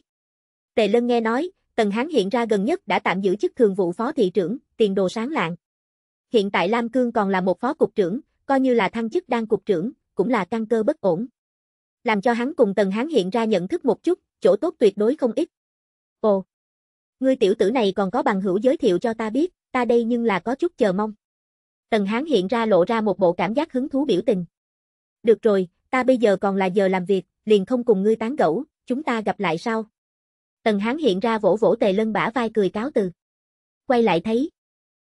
S1: Tề Lân nghe nói, Tần Hán hiện ra gần nhất đã tạm giữ chức thường vụ phó thị trưởng, tiền đồ sáng lạng. Hiện tại Lam Cương còn là một phó cục trưởng, coi như là thăng chức đang cục trưởng, cũng là căn cơ bất ổn. Làm cho hắn cùng Tần Hán hiện ra nhận thức một chút, chỗ tốt tuyệt đối không ít. Ồ, ngươi tiểu tử này còn có bằng hữu giới thiệu cho ta biết, ta đây nhưng là có chút chờ mong. Tần Hán hiện ra lộ ra một bộ cảm giác hứng thú biểu tình. Được rồi, ta bây giờ còn là giờ làm việc, liền không cùng ngươi tán gẫu, chúng ta gặp lại sau. Tần Hán hiện ra vỗ vỗ Tề Lân bả vai cười cáo từ. Quay lại thấy,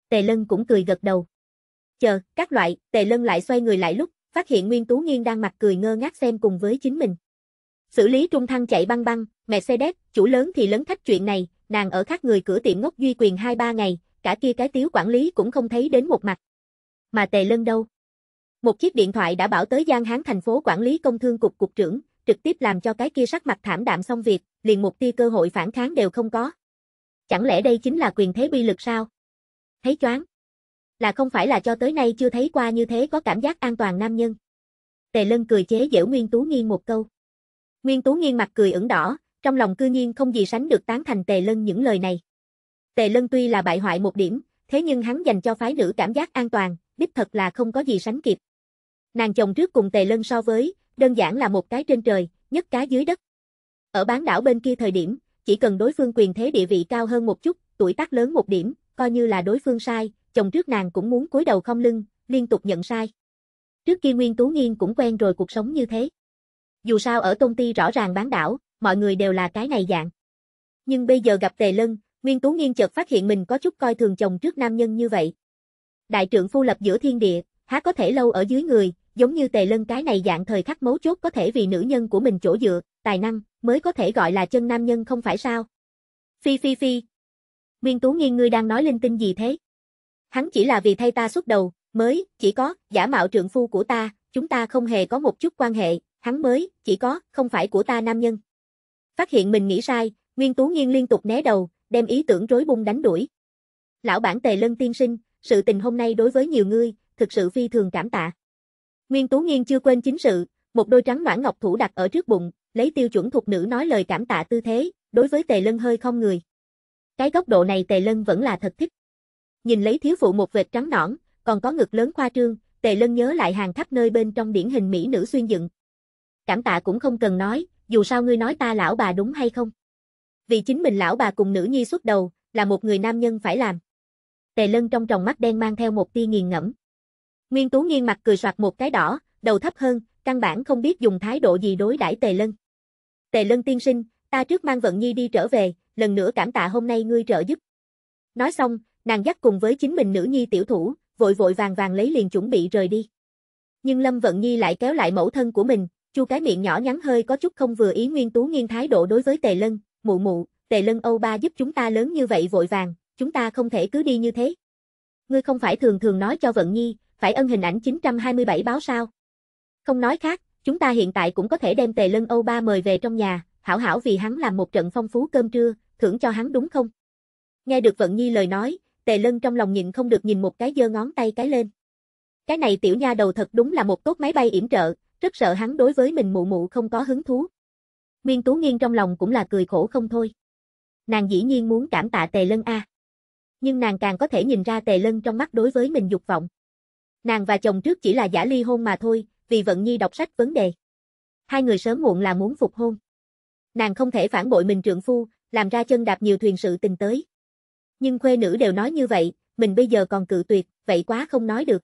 S1: Tề Lân cũng cười gật đầu. Chờ, các loại, Tề Lân lại xoay người lại lúc, phát hiện Nguyên Tú Nghiên đang mặt cười ngơ ngác xem cùng với chính mình. Xử lý trung thăng chạy băng băng, mẹ xe đét, chủ lớn thì lớn thách chuyện này, nàng ở khác người cửa tiệm ngốc duy quyền 2-3 ngày, cả kia cái tiếu quản lý cũng không thấy đến một mặt. Mà Tề Lân đâu? Một chiếc điện thoại đã bảo tới Giang Hán thành phố quản lý công thương cục cục trưởng, trực tiếp làm cho cái kia sắc mặt thảm đạm xong việc, liền một tia cơ hội phản kháng đều không có. Chẳng lẽ đây chính là quyền thế bi lực sao? thấy choáng. Là không phải là cho tới nay chưa thấy qua như thế có cảm giác an toàn nam nhân. Tề Lân cười chế giễu Nguyên Tú Nghiên một câu. Nguyên Tú Nghiên mặt cười ửng đỏ, trong lòng cư nhiên không gì sánh được tán thành Tề Lân những lời này. Tề Lân tuy là bại hoại một điểm, thế nhưng hắn dành cho phái nữ cảm giác an toàn, đích thật là không có gì sánh kịp. Nàng chồng trước cùng Tề Lân so với, đơn giản là một cái trên trời, nhất cái dưới đất. Ở bán đảo bên kia thời điểm, chỉ cần đối phương quyền thế địa vị cao hơn một chút, tuổi tác lớn một điểm, coi như là đối phương sai, chồng trước nàng cũng muốn cúi đầu không lưng, liên tục nhận sai. Trước kia Nguyên Tú Nghiên cũng quen rồi cuộc sống như thế. Dù sao ở công ty rõ ràng bán đảo, mọi người đều là cái này dạng. Nhưng bây giờ gặp Tề Lân, Nguyên Tú Nghiên chợt phát hiện mình có chút coi thường chồng trước nam nhân như vậy. Đại trưởng phu lập giữa thiên địa, há có thể lâu ở dưới người, giống như Tề Lân cái này dạng thời khắc mấu chốt có thể vì nữ nhân của mình chỗ dựa, tài năng, mới có thể gọi là chân nam nhân không phải sao. Phi phi phi, Nguyên Tú Nghiên ngươi đang nói linh tinh gì thế? Hắn chỉ là vì thay ta xuất đầu, mới, chỉ có, giả mạo trượng phu của ta, chúng ta không hề có một chút quan hệ, hắn mới, chỉ có, không phải của ta nam nhân. Phát hiện mình nghĩ sai, Nguyên Tú Nghiên liên tục né đầu, đem ý tưởng rối bung đánh đuổi. Lão bản tề lân tiên sinh, sự tình hôm nay đối với nhiều ngươi, thực sự phi thường cảm tạ. Nguyên Tú Nghiên chưa quên chính sự, một đôi trắng noãn ngọc thủ đặt ở trước bụng, lấy tiêu chuẩn thuộc nữ nói lời cảm tạ tư thế, đối với tề lân hơi không người. Cái góc độ này Tề Lân vẫn là thật thích. Nhìn lấy thiếu phụ một vệt trắng nõn, còn có ngực lớn khoa trương, Tề Lân nhớ lại hàng khắp nơi bên trong điển hình mỹ nữ xuyên dựng. Cảm tạ cũng không cần nói, dù sao ngươi nói ta lão bà đúng hay không. Vì chính mình lão bà cùng nữ nhi xuất đầu, là một người nam nhân phải làm. Tề Lân trong tròng mắt đen mang theo một tia nghiền ngẫm. Nguyên Tú nghiêng mặt cười soạt một cái đỏ, đầu thấp hơn, căn bản không biết dùng thái độ gì đối đãi Tề Lân. Tề Lân tiên sinh, ta trước mang Vận Nhi đi trở về, lần nữa cảm tạ hôm nay ngươi trợ giúp. Nói xong, nàng dắt cùng với chính mình nữ nhi tiểu thủ, vội vội vàng vàng lấy liền chuẩn bị rời đi. Nhưng Lâm Vận Nhi lại kéo lại mẫu thân của mình, chu cái miệng nhỏ nhắn hơi có chút không vừa ý Nguyên Tú nghiêng thái độ đối với Tề Lân, mụ mụ, Tề Lân Âu Ba giúp chúng ta lớn như vậy vội vàng, chúng ta không thể cứ đi như thế. Ngươi không phải thường thường nói cho Vận Nhi, phải ân hình ảnh 927 báo sao. Không nói khác, chúng ta hiện tại cũng có thể đem Tề Lân Âu Ba mời về trong nhà, hảo hảo vì hắn làm một trận phong phú cơm trưa, thưởng cho hắn đúng không? Nghe được Vận Nhi lời nói, Tề Lân trong lòng nhịn không được nhìn một cái giơ ngón tay cái lên. Cái này tiểu nha đầu thật đúng là một tốt máy bay yểm trợ, rất sợ hắn đối với mình mụ mụ không có hứng thú. Nguyên Tú Nghiên trong lòng cũng là cười khổ không thôi. Nàng dĩ nhiên muốn cảm tạ Tề Lân a. Nhưng nàng càng có thể nhìn ra Tề Lân trong mắt đối với mình dục vọng. Nàng và chồng trước chỉ là giả ly hôn mà thôi, vì Vận Nhi đọc sách vấn đề. Hai người sớm muộn là muốn phục hôn. Nàng không thể phản bội mình trượng phu, làm ra chân đạp nhiều thuyền sự tình tới. Nhưng khuê nữ đều nói như vậy, mình bây giờ còn cự tuyệt, vậy quá không nói được.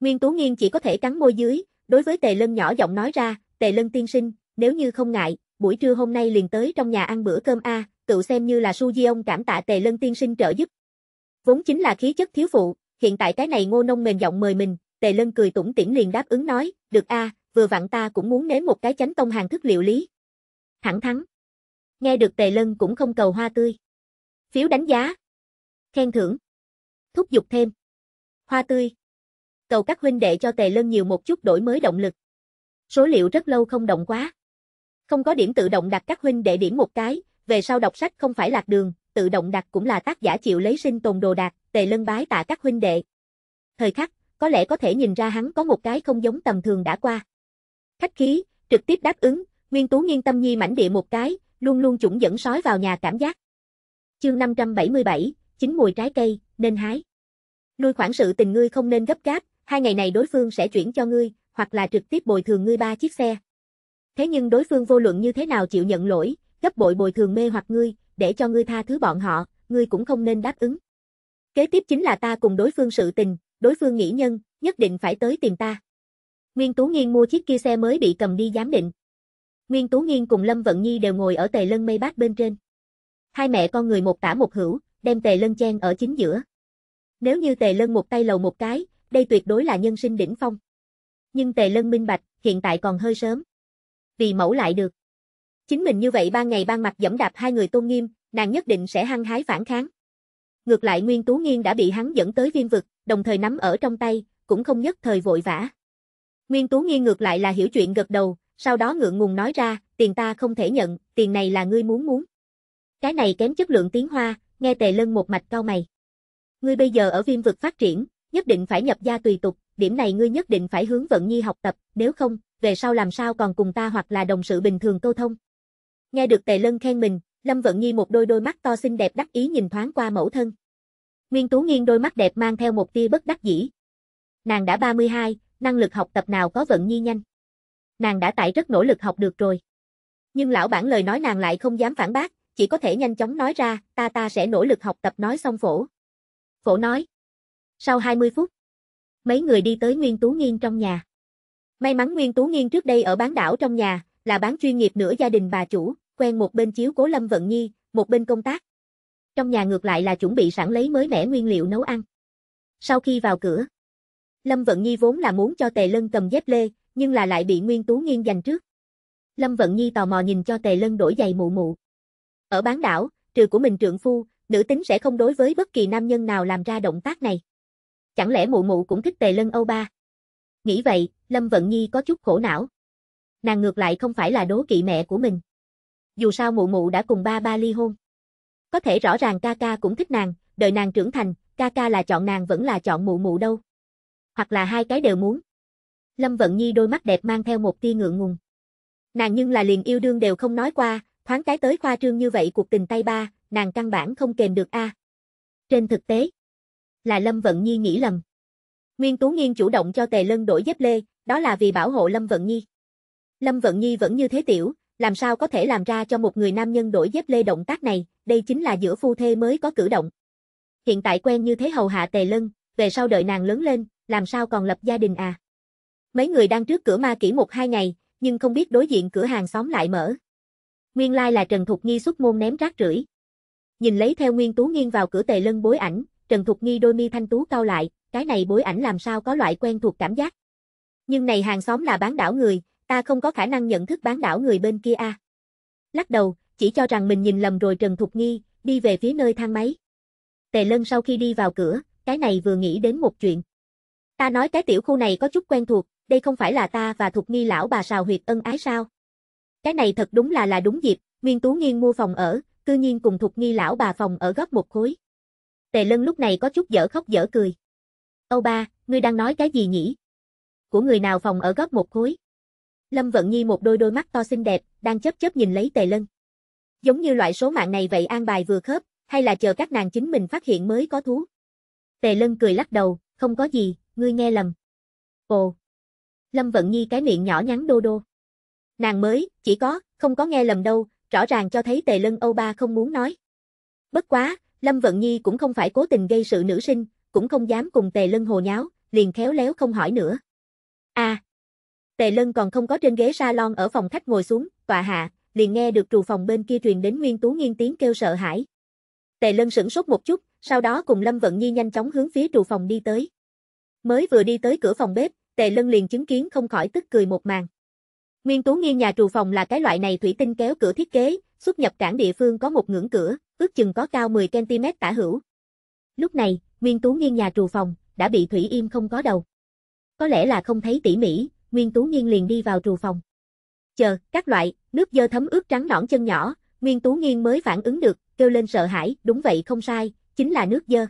S1: Nguyên Tú Nghiên chỉ có thể cắn môi dưới, đối với Tề Lân nhỏ giọng nói ra, Tề Lân tiên sinh, nếu như không ngại, buổi trưa hôm nay liền tới trong nhà ăn bữa cơm A, cựu xem như là Su Di ông cảm tạ Tề Lân tiên sinh trợ giúp. Vốn chính là khí chất thiếu phụ, hiện tại cái này ngô nông mềm giọng mời mình, Tề Lân cười tủm tỉm liền đáp ứng nói, được A, vừa vặn ta cũng muốn nếm một cái chánh tông hàng thức liệu lý. Thẳng thắng. Nghe được Tề Lân cũng không cầu hoa tươi. Phiếu đánh giá. Khen thưởng. Thúc giục thêm. Hoa tươi. Cầu các huynh đệ cho Tề Lân nhiều một chút đổi mới động lực. Số liệu rất lâu không động quá. Không có điểm tự động đặt các huynh đệ điểm một cái, về sau đọc sách không phải lạc đường, tự động đặt cũng là tác giả chịu lấy sinh tồn đồ đạc, Tề Lân bái tạ các huynh đệ. Thời khắc, có lẽ có thể nhìn ra hắn có một cái không giống tầm thường đã qua. Khách khí, trực tiếp đáp ứng, Nguyên Tú nghiên tâm nhi mảnh địa một cái, luôn luôn chủng dẫn sói vào nhà cảm giác. Chương 577, chính mùi trái cây, nên hái. Nuôi khoản sự tình ngươi không nên gấp gáp, hai ngày này đối phương sẽ chuyển cho ngươi, hoặc là trực tiếp bồi thường ngươi ba chiếc xe. Thế nhưng đối phương vô luận như thế nào chịu nhận lỗi, gấp bội bồi thường mê hoặc ngươi, để cho ngươi tha thứ bọn họ, ngươi cũng không nên đáp ứng. Kế tiếp chính là ta cùng đối phương sự tình, đối phương nghĩ nhân, nhất định phải tới tìm ta. Nguyên Tú Nghiên mua chiếc kia xe mới bị cầm đi giám định. Nguyên Tú Nghiên cùng Lâm Vận Nhi đều ngồi ở tề lân mây bát bên trên. Hai mẹ con người một tả một hữu, đem tề lân chen ở chính giữa. Nếu như tề lân một tay lầu một cái, đây tuyệt đối là nhân sinh đỉnh phong. Nhưng tề lân minh bạch, hiện tại còn hơi sớm. Vì mẫu lại được. Chính mình như vậy ba ngày ban mặt dẫm đạp hai người tôn nghiêm, nàng nhất định sẽ hăng hái phản kháng. Ngược lại Nguyên Tú Nghiên đã bị hắn dẫn tới viêm vực, đồng thời nắm ở trong tay, cũng không nhất thời vội vã. Nguyên Tú Nghiên ngược lại là hiểu chuyện gật đầu, sau đó ngượng ngùng nói ra, tiền ta không thể nhận, tiền này là ngươi muốn muốn. Cái này kém chất lượng tiếng Hoa, nghe Tề Lân một mạch cau mày. Ngươi bây giờ ở viêm vực phát triển, nhất định phải nhập gia tùy tục, điểm này ngươi nhất định phải hướng vận nhi học tập, nếu không, về sau làm sao còn cùng ta hoặc là đồng sự bình thường câu thông. Nghe được Tề Lân khen mình, Lâm Vận Nhi một đôi đôi mắt to xinh đẹp đắc ý nhìn thoáng qua mẫu thân. Nguyên Tú Nghiên đôi mắt đẹp mang theo một tia bất đắc dĩ. Nàng đã 32, năng lực học tập nào có Vận Nhi nhanh nàng đã tại rất nỗ lực học được rồi. Nhưng lão bản lời nói nàng lại không dám phản bác, chỉ có thể nhanh chóng nói ra, ta ta sẽ nỗ lực học tập nói xong phổ. Phổ nói. Sau 20 phút, mấy người đi tới Nguyên Tú Nghiên trong nhà. May mắn Nguyên Tú Nghiên trước đây ở bán đảo trong nhà, là bán chuyên nghiệp nửa gia đình bà chủ, quen một bên chiếu cố Lâm Vận Nhi, một bên công tác. Trong nhà ngược lại là chuẩn bị sẵn lấy mới mẻ nguyên liệu nấu ăn. Sau khi vào cửa, Lâm Vận Nhi vốn là muốn cho Tề Lân cầm dép lê, nhưng là lại bị Nguyên Tú Nghiên giành trước. Lâm Vận Nhi tò mò nhìn cho Tề Lân đổi giày mụ mụ. Ở bán đảo, trừ của mình trượng phu, nữ tính sẽ không đối với bất kỳ nam nhân nào làm ra động tác này. Chẳng lẽ mụ mụ cũng thích Tề Lân Âu Ba? Nghĩ vậy, Lâm Vận Nhi có chút khổ não. Nàng ngược lại không phải là đố kỵ mẹ của mình. Dù sao mụ mụ đã cùng ba ba ly hôn. Có thể rõ ràng ca ca cũng thích nàng, đợi nàng trưởng thành, ca ca là chọn nàng vẫn là chọn mụ mụ đâu. Hoặc là hai cái đều muốn. Lâm Vận Nhi đôi mắt đẹp mang theo một tia ngượng ngùng. Nàng nhưng là liền yêu đương đều không nói qua, thoáng cái tới khoa trương như vậy cuộc tình tay ba, nàng căn bản không kềm được a. À. Trên thực tế, là Lâm Vận Nhi nghĩ lầm. Nguyên Tú Nghiên chủ động cho Tề Lân đổi dép lê, đó là vì bảo hộ Lâm Vận Nhi. Lâm Vận Nhi vẫn như thế tiểu, làm sao có thể làm ra cho một người nam nhân đổi dép lê động tác này, đây chính là giữa phu thê mới có cử động. Hiện tại quen như thế hầu hạ Tề Lân, về sau đợi nàng lớn lên, làm sao còn lập gia đình à? Mấy người đang trước cửa ma kỹ một hai ngày, nhưng không biết đối diện cửa hàng xóm lại mở. Nguyên lai like là Trần Thục Nghi xuất môn ném rác rưởi. Nhìn lấy theo Nguyên Tú nghiêng vào cửa tề lân bối ảnh, Trần Thục Nghi đôi mi thanh tú cau lại, cái này bối ảnh làm sao có loại quen thuộc cảm giác. Nhưng này hàng xóm là bán đảo người, ta không có khả năng nhận thức bán đảo người bên kia a. À. Lắc đầu, chỉ cho rằng mình nhìn lầm rồi Trần Thục Nghi, đi về phía nơi thang máy. Tề Lân sau khi đi vào cửa, cái này vừa nghĩ đến một chuyện. Ta nói cái tiểu khu này có chút quen thuộc, đây không phải là ta và Thục Nghi lão bà sào huyệt ân ái sao? Cái này thật đúng là là đúng dịp, Nguyên Tú Nghiên mua phòng ở, cư nhiên cùng Thục Nghi lão bà phòng ở góc một khối. Tề Lân lúc này có chút dở khóc dở cười. Âu ba, ngươi đang nói cái gì nhỉ? Của người nào phòng ở góc một khối? Lâm Vận Nhi một đôi đôi mắt to xinh đẹp, đang chớp chớp nhìn lấy Tề Lân. Giống như loại số mạng này vậy an bài vừa khớp, hay là chờ các nàng chính mình phát hiện mới có thú. Tề Lân cười lắc đầu, không có gì, ngươi nghe lầm. Ồ, Lâm Vận Nhi cái miệng nhỏ nhắn đô đô. Nàng mới, chỉ có, không có nghe lầm đâu, rõ ràng cho thấy Tề Lân Âu Ba không muốn nói. Bất quá, Lâm Vận Nhi cũng không phải cố tình gây sự nữ sinh, cũng không dám cùng Tề Lân hồ nháo, liền khéo léo không hỏi nữa. À, Tề Lân còn không có trên ghế salon ở phòng khách ngồi xuống, tòa hạ, liền nghe được trù phòng bên kia truyền đến Nguyên Tú Nghiên tiếng kêu sợ hãi. Tề Lân sửng sốt một chút, sau đó cùng Lâm Vận Nhi nhanh chóng hướng phía trù phòng đi tới. Mới vừa đi tới cửa phòng bếp, Tề Lân liền chứng kiến không khỏi tức cười một màn. Nguyên Tú Nghiên nhà trù phòng là cái loại này thủy tinh kéo cửa thiết kế, xuất nhập cảng địa phương có một ngưỡng cửa, ước chừng có cao 10cm tả hữu. Lúc này, Nguyên Tú Nghiên nhà trù phòng, đã bị Thủy Im không có đầu. Có lẽ là không thấy tỉ mỉ, Nguyên Tú Nghiên liền đi vào trù phòng. Chờ, các loại, nước dơ thấm ướt trắng nõn chân nhỏ, Nguyên Tú Nghiên mới phản ứng được, kêu lên sợ hãi, đúng vậy không sai, chính là nước dơ.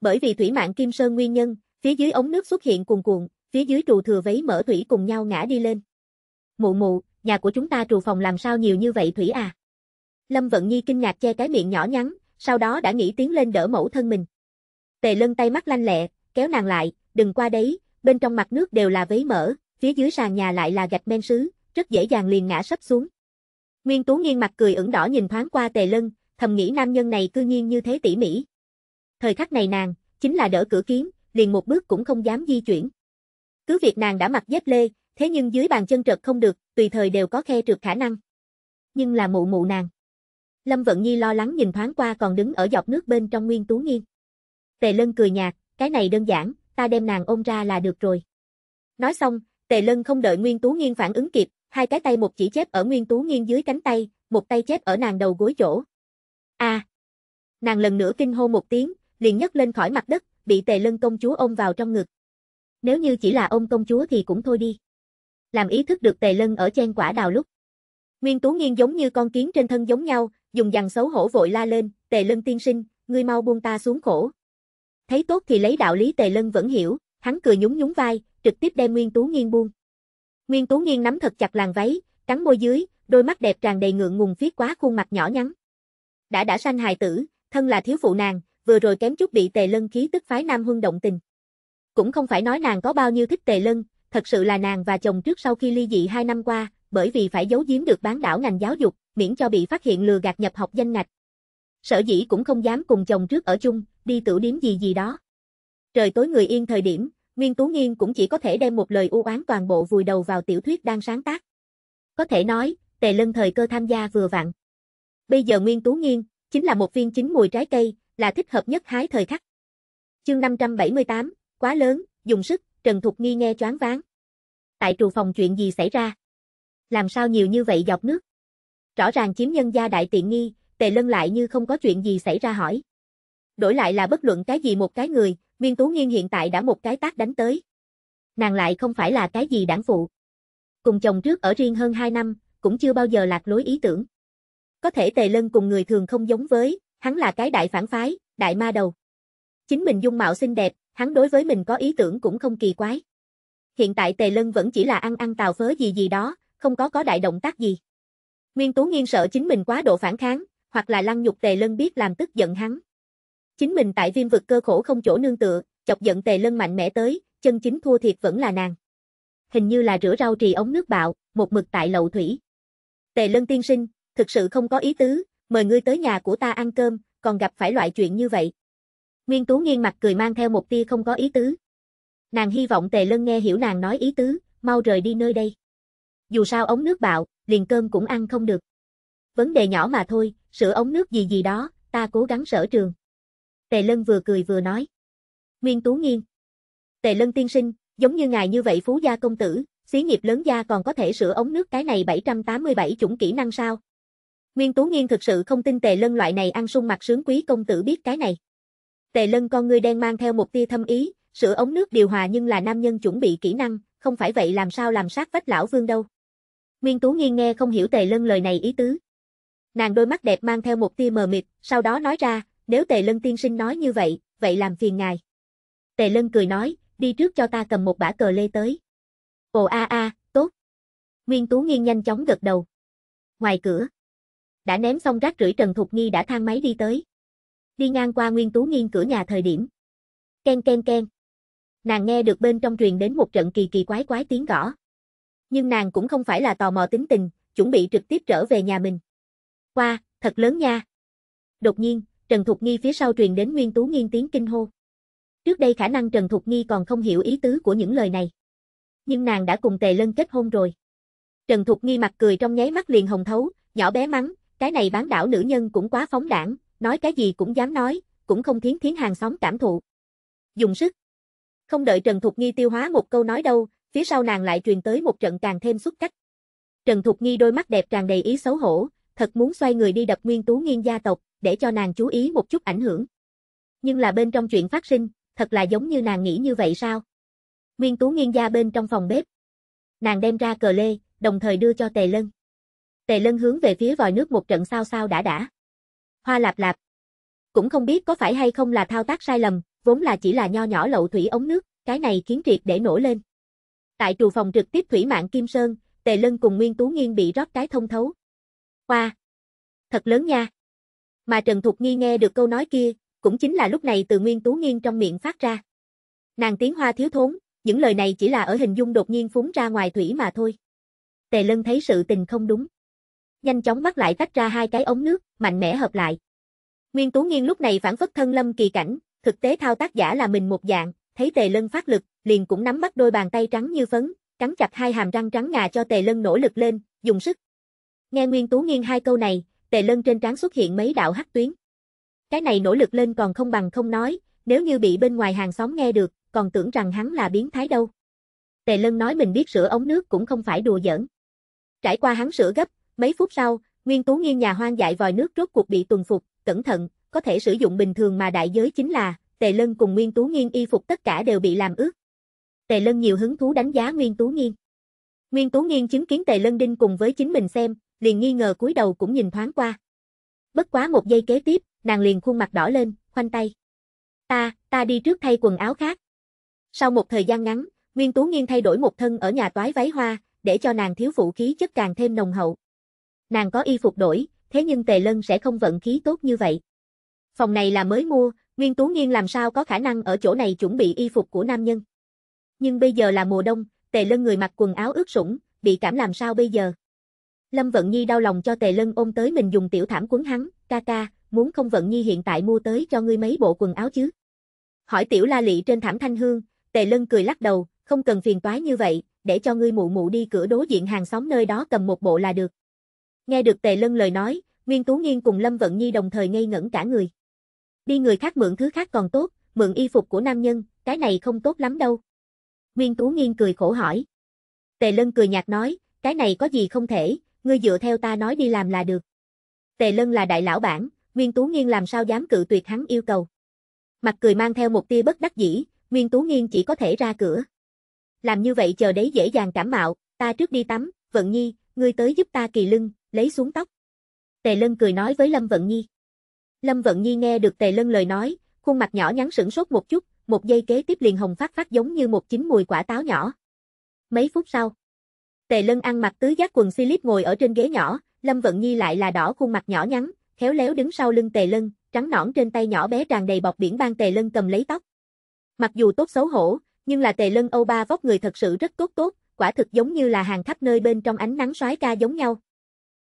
S1: Bởi vì thủy mạng Kim Sơn nguyên nhân, phía dưới ống nước xuất hiện cuồn cuộn, phía dưới trù thừa vấy mở thủy cùng nhau ngã đi lên. Mụ mụ, nhà của chúng ta trù phòng làm sao nhiều như vậy thủy à? Lâm Vận Nhi kinh ngạc che cái miệng nhỏ nhắn, sau đó đã nghĩ tiến lên đỡ mẫu thân mình. Tề lân tay mắt lanh lẹ, kéo nàng lại, đừng qua đấy, bên trong mặt nước đều là vấy mở phía dưới sàn nhà lại là gạch men sứ, rất dễ dàng liền ngã sấp xuống. Nguyên Tú nghiêng mặt cười ửng đỏ nhìn thoáng qua tề lân, thầm nghĩ nam nhân này cư nhiên như thế tỉ mỉ. Thời khắc này nàng, chính là đỡ cửa kiến, liền một bước cũng không dám di chuyển. Cứ việc nàng đã mặc dép lê, thế nhưng dưới bàn chân trật không được, tùy thời đều có khe trượt khả năng. Nhưng là mụ mụ nàng. Lâm Vận Nhi lo lắng nhìn thoáng qua còn đứng ở dọc nước bên trong Nguyên Tú Nghiên. Tề Lân cười nhạt, cái này đơn giản, ta đem nàng ôm ra là được rồi. Nói xong, Tề Lân không đợi Nguyên Tú Nghiên phản ứng kịp, hai cái tay một chỉ chép ở Nguyên Tú Nghiên dưới cánh tay, một tay chép ở nàng đầu gối chỗ. A. À. Nàng lần nữa kinh hô một tiếng, liền nhấc lên khỏi mặt đất, bị Tề Lân công chúa ôm vào trong ngực. Nếu như chỉ là ông công chúa thì cũng thôi đi. Làm ý thức được tề lân ở trên quả đào lúc. Nguyên Tú Nghiên giống như con kiến trên thân giống nhau, dùng dằn xấu hổ vội la lên, tề lân tiên sinh, ngươi mau buông ta xuống khổ. Thấy tốt thì lấy đạo lý tề lân vẫn hiểu, hắn cười nhún nhún vai, trực tiếp đem Nguyên Tú Nghiên buông. Nguyên Tú Nghiên nắm thật chặt làn váy, cắn môi dưới, đôi mắt đẹp tràn đầy ngượng ngùng viết quá khuôn mặt nhỏ nhắn. Đã đã sanh hài tử, thân là thiếu phụ nàng, vừa rồi kém chút bị Tề Lân khí tức phái Nam Huân động tình. Cũng không phải nói nàng có bao nhiêu thích tề lân, thật sự là nàng và chồng trước sau khi ly dị 2 năm qua, bởi vì phải giấu giếm được bán đảo ngành giáo dục, miễn cho bị phát hiện lừa gạt nhập học danh ngạch. Sở dĩ cũng không dám cùng chồng trước ở chung, đi tử điếm gì gì đó. Trời tối người yên thời điểm, Nguyên Tú Nghiên cũng chỉ có thể đem một lời u oán toàn bộ vùi đầu vào tiểu thuyết đang sáng tác. Có thể nói, Tề Lân thời cơ tham gia vừa vặn. Bây giờ Nguyên Tú Nghiên chính là một viên chính mùi trái cây, là thích hợp nhất hái thời khắc. Chương 578, quá lớn, dùng sức, Trần Thục Nghi nghe choáng váng. Tại trù phòng chuyện gì xảy ra? Làm sao nhiều như vậy dọc nước? Rõ ràng chiếm nhân gia đại tiện nghi, Tề Lân lại như không có chuyện gì xảy ra hỏi. Đổi lại là bất luận cái gì một cái người, Viên Tú Nghiên hiện tại đã một cái tác đánh tới. Nàng lại không phải là cái gì đảng phụ. Cùng chồng trước ở riêng hơn 2 năm, cũng chưa bao giờ lạc lối ý tưởng. Có thể Tề Lân cùng người thường không giống với, hắn là cái đại phản phái, đại ma đầu. Chính mình dung mạo xinh đẹp, hắn đối với mình có ý tưởng cũng không kỳ quái. Hiện tại Tề Lân vẫn chỉ là ăn ăn tào phớ gì gì đó, không có có đại động tác gì. Nguyên Tú Nghiên sợ chính mình quá độ phản kháng, hoặc là lăng nhục Tề Lân biết làm tức giận hắn. Chính mình tại viêm vực cơ khổ không chỗ nương tựa, chọc giận Tề Lân mạnh mẽ tới, chân chính thua thiệt vẫn là nàng. Hình như là rửa rau trì ống nước bạo, một mực tại lậu thủy. Tề Lân tiên sinh, thực sự không có ý tứ, mời ngươi tới nhà của ta ăn cơm, còn gặp phải loại chuyện như vậy. Nguyên Tú nghiêng mặt cười mang theo một tia không có ý tứ. Nàng hy vọng Tề Lân nghe hiểu nàng nói ý tứ, mau rời đi nơi đây. Dù sao ống nước bạo, liền cơm cũng ăn không được. Vấn đề nhỏ mà thôi, sửa ống nước gì gì đó, ta cố gắng sở trường. Tề Lân vừa cười vừa nói. Nguyên Tú nghiêng. Tề Lân tiên sinh, giống như ngài như vậy phú gia công tử, xí nghiệp lớn gia còn có thể sửa ống nước cái này 787 chủng kỹ năng sao? Nguyên Tú nghiêng thực sự không tin Tề Lân loại này ăn sung mặt sướng quý công tử biết cái này. Tề lân con ngươi đen mang theo một tia thâm ý, sửa ống nước điều hòa nhưng là nam nhân chuẩn bị kỹ năng, không phải vậy làm sao làm sát vách lão vương đâu. Nguyên Tú nghiêng nghe không hiểu Tề Lân lời này ý tứ. Nàng đôi mắt đẹp mang theo một tia mờ mịt, sau đó nói ra, nếu Tề Lân tiên sinh nói như vậy, vậy làm phiền ngài. Tề Lân cười nói, đi trước cho ta cầm một bả cờ lê tới. Ồ a a, tốt. Nguyên Tú nghiêng nhanh chóng gật đầu. Ngoài cửa, đã ném xong rác rưởi Trần Thục Nghi đã thang máy đi tới đi ngang qua Nguyên Tú Nghiên cửa nhà thời điểm. Ken ken ken. Nàng nghe được bên trong truyền đến một trận kỳ kỳ quái quái tiếng gõ. Nhưng nàng cũng không phải là tò mò tính tình, chuẩn bị trực tiếp trở về nhà mình. Qua, thật lớn nha. Đột nhiên, Trần Thục Nghi phía sau truyền đến Nguyên Tú Nghiên tiếng kinh hô. Trước đây khả năng Trần Thục Nghi còn không hiểu ý tứ của những lời này. Nhưng nàng đã cùng Tề Lân kết hôn rồi. Trần Thục Nghi mặt cười trong nháy mắt liền hồng thấu, nhỏ bé mắng, cái này bán đảo nữ nhân cũng quá phóng đảng, nói cái gì cũng dám nói, cũng không khiến khiến hàng xóm cảm thụ. Dùng sức. Không đợi Trần Thục Nghi tiêu hóa một câu nói đâu, phía sau nàng lại truyền tới một trận càng thêm xuất cách. Trần Thục Nghi đôi mắt đẹp tràn đầy ý xấu hổ, thật muốn xoay người đi đập Nguyên Tú Nghiên gia tộc, để cho nàng chú ý một chút ảnh hưởng. Nhưng là bên trong chuyện phát sinh, thật là giống như nàng nghĩ như vậy sao? Nguyên Tú Nghiên gia bên trong phòng bếp. Nàng đem ra cờ lê, đồng thời đưa cho Tề Lân. Tề Lân hướng về phía vòi nước một trận sao sao đã đã. Hoa lạp lạp. Cũng không biết có phải hay không là thao tác sai lầm, vốn là chỉ là nho nhỏ lậu thủy ống nước, cái này khiến triệt để nổ lên. Tại trù phòng trực tiếp thủy mạng Kim Sơn, Tề Lân cùng Nguyên Tú Nghiên bị rót cái thông thấu. Hoa. Thật lớn nha. Mà Trần Thục Nghi nghe được câu nói kia, cũng chính là lúc này từ Nguyên Tú Nghiên trong miệng phát ra. Nàng tiếng hoa thiếu thốn, những lời này chỉ là ở hình dung đột nhiên phúng ra ngoài thủy mà thôi. Tề Lân thấy sự tình không đúng nhanh chóng bắt lại tách ra hai cái ống nước, mạnh mẽ hợp lại. Nguyên Tú Nghiên lúc này phản phất thân lâm kỳ cảnh, thực tế thao tác giả là mình một dạng, thấy Tề Lân phát lực, liền cũng nắm bắt đôi bàn tay trắng như phấn, cắn chặt hai hàm răng trắng ngà cho Tề Lân nỗ lực lên, dùng sức. Nghe Nguyên Tú Nghiên hai câu này, Tề Lân trên trán xuất hiện mấy đạo hắc tuyến. Cái này nỗ lực lên còn không bằng không nói, nếu như bị bên ngoài hàng xóm nghe được, còn tưởng rằng hắn là biến thái đâu. Tề Lân nói mình biết sửa ống nước cũng không phải đùa giỡn. Trải qua hắn sửa gấp, Mấy phút sau, Nguyên Tú Nghiên nhà hoang dại vòi nước rốt cuộc bị tuần phục, cẩn thận, có thể sử dụng bình thường mà đại giới chính là, Tề Lân cùng Nguyên Tú Nghiên y phục tất cả đều bị làm ướt. Tề Lân nhiều hứng thú đánh giá Nguyên Tú Nghiên. Nguyên Tú Nghiên chứng kiến Tề Lân đinh cùng với chính mình xem, liền nghi ngờ cúi đầu cũng nhìn thoáng qua. Bất quá một giây kế tiếp, nàng liền khuôn mặt đỏ lên, khoanh tay. Ta, ta đi trước thay quần áo khác. Sau một thời gian ngắn, Nguyên Tú Nghiên thay đổi một thân ở nhà toái váy hoa, để cho nàng thiếu phụ khí chất càng thêm nồng hậu nàng có y phục đổi, thế nhưng tề lân sẽ không vận khí tốt như vậy. Phòng này là mới mua, Nguyên Tú Nghiên làm sao có khả năng ở chỗ này chuẩn bị y phục của nam nhân. Nhưng bây giờ là mùa đông, tề lân người mặc quần áo ướt sũng, bị cảm làm sao bây giờ. Lâm Vận Nhi đau lòng cho tề lân ôm tới mình dùng tiểu thảm quấn hắn, ca ca, muốn không Vận Nhi hiện tại mua tới cho ngươi mấy bộ quần áo chứ. Hỏi tiểu la lị trên thảm thanh hương, tề lân cười lắc đầu, không cần phiền toái như vậy, để cho ngươi mụ mụ đi cửa đối diện hàng xóm nơi đó cầm một bộ là được. Nghe được Tề Lân lời nói, Nguyên Tú Nghiên cùng Lâm Vận Nhi đồng thời ngây ngẩn cả người. Đi người khác mượn thứ khác còn tốt, mượn y phục của nam nhân, cái này không tốt lắm đâu. Nguyên Tú Nghiên cười khổ hỏi. Tề Lân cười nhạt nói, cái này có gì không thể, ngươi dựa theo ta nói đi làm là được. Tề Lân là đại lão bản, Nguyên Tú Nghiên làm sao dám cự tuyệt hắn yêu cầu. Mặt cười mang theo một tia bất đắc dĩ, Nguyên Tú Nghiên chỉ có thể ra cửa. Làm như vậy chờ đấy dễ dàng cảm mạo, ta trước đi tắm, Vận Nhi, ngươi tới giúp ta kỳ lưng, lấy xuống tóc. Tề Lân cười nói với Lâm Vận Nhi. Lâm Vận Nhi nghe được Tề Lân lời nói, khuôn mặt nhỏ nhắn sửng sốt một chút, một giây kế tiếp liền hồng phát phát giống như một chín mùi quả táo nhỏ. Mấy phút sau, Tề Lân ăn mặc tứ giác quần Philip ngồi ở trên ghế nhỏ, Lâm Vận Nhi lại là đỏ khuôn mặt nhỏ nhắn, khéo léo đứng sau lưng Tề Lân, trắng nõn trên tay nhỏ bé tràn đầy bọc biển ban Tề Lân cầm lấy tóc. Mặc dù tốt xấu hổ, nhưng là Tề Lân Âu Ba vóc người thật sự rất tốt tốt, quả thực giống như là hàng khắp nơi bên trong ánh nắng xoáy ca giống nhau.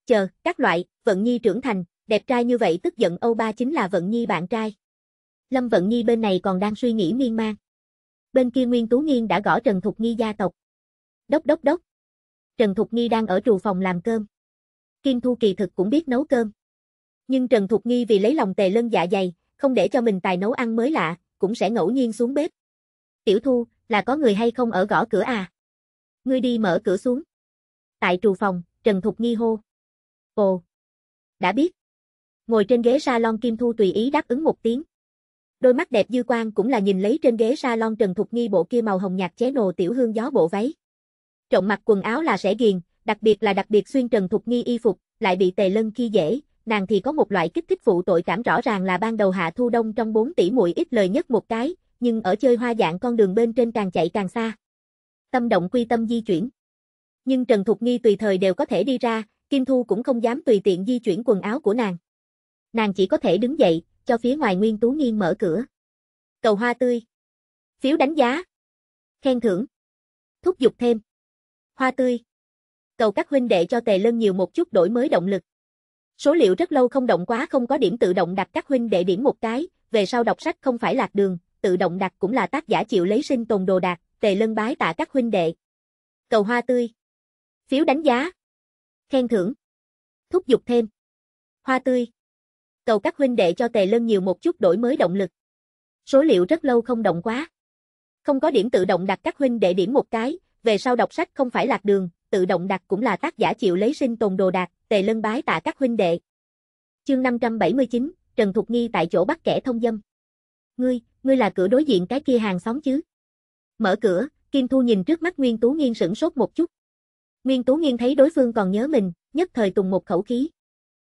S1: Chờ, các loại, Vận Nhi trưởng thành, đẹp trai như vậy tức giận Âu Ba chính là Vận Nhi bạn trai. Lâm Vận Nhi bên này còn đang suy nghĩ miên man. Bên kia Nguyên Tú Nghiên đã gõ Trần Thục Nghi gia tộc. Đốc đốc đốc. Trần Thục Nghi đang ở trù phòng làm cơm. Kim Thu kỳ thực cũng biết nấu cơm. Nhưng Trần Thục Nghi vì lấy lòng tề lân dạ dày, không để cho mình tài nấu ăn mới lạ, cũng sẽ ngẫu nhiên xuống bếp. Tiểu Thu, là có người hay không ở gõ cửa à? Ngươi đi mở cửa xuống. Tại trù phòng, Trần Thục Nghi hô. Ồ! Đã biết. Ngồi trên ghế salon Kim Thu tùy ý đáp ứng một tiếng. Đôi mắt đẹp dư quang cũng là nhìn lấy trên ghế salon Trần Thục Nghi bộ kia màu hồng nhạt chế nồ tiểu hương gió bộ váy. Trọng mặc quần áo là sẽ ghiền, đặc biệt là đặc biệt xuyên Trần Thục Nghi y phục, lại bị tề lân khi dễ, nàng thì có một loại kích thích phụ tội cảm rõ ràng là ban đầu hạ thu đông trong 4 tỷ muội ít lời nhất một cái, nhưng ở chơi hoa dạng con đường bên trên càng chạy càng xa. Tâm động quy tâm di chuyển. Nhưng Trần Thục Nghi tùy thời đều có thể đi ra, Kim Thu cũng không dám tùy tiện di chuyển quần áo của nàng. Nàng chỉ có thể đứng dậy, cho phía ngoài Nguyên Tú Nghiên mở cửa. Cầu hoa tươi. Phiếu đánh giá. Khen thưởng. Thúc giục thêm. Hoa tươi. Cầu các huynh đệ cho tề lân nhiều một chút đổi mới động lực. Số liệu rất lâu không động quá không có điểm tự động đặt các huynh đệ điểm một cái, về sau đọc sách không phải lạc đường, tự động đặt cũng là tác giả chịu lấy sinh tồn đồ đạc, tề lân bái tạ các huynh đệ. Cầu hoa tươi. Phiếu đánh giá. Khen thưởng. Thúc giục thêm. Hoa tươi. Cầu các huynh đệ cho tề lân nhiều một chút đổi mới động lực. Số liệu rất lâu không động quá. Không có điểm tự động đặt các huynh đệ điểm một cái, về sau đọc sách không phải lạc đường, tự động đặt cũng là tác giả chịu lấy sinh tồn đồ đạc, tề lân bái tạ các huynh đệ. Chương 579, Trần Thục Nghi tại chỗ bắt kẻ thông dâm. Ngươi, ngươi là cửa đối diện cái kia hàng xóm chứ? Mở cửa, Kim Thu nhìn trước mắt Nguyên Tú Nghiên sửng sốt một chút. Nguyên Tú Nghiên thấy đối phương còn nhớ mình, nhất thời tùng một khẩu khí.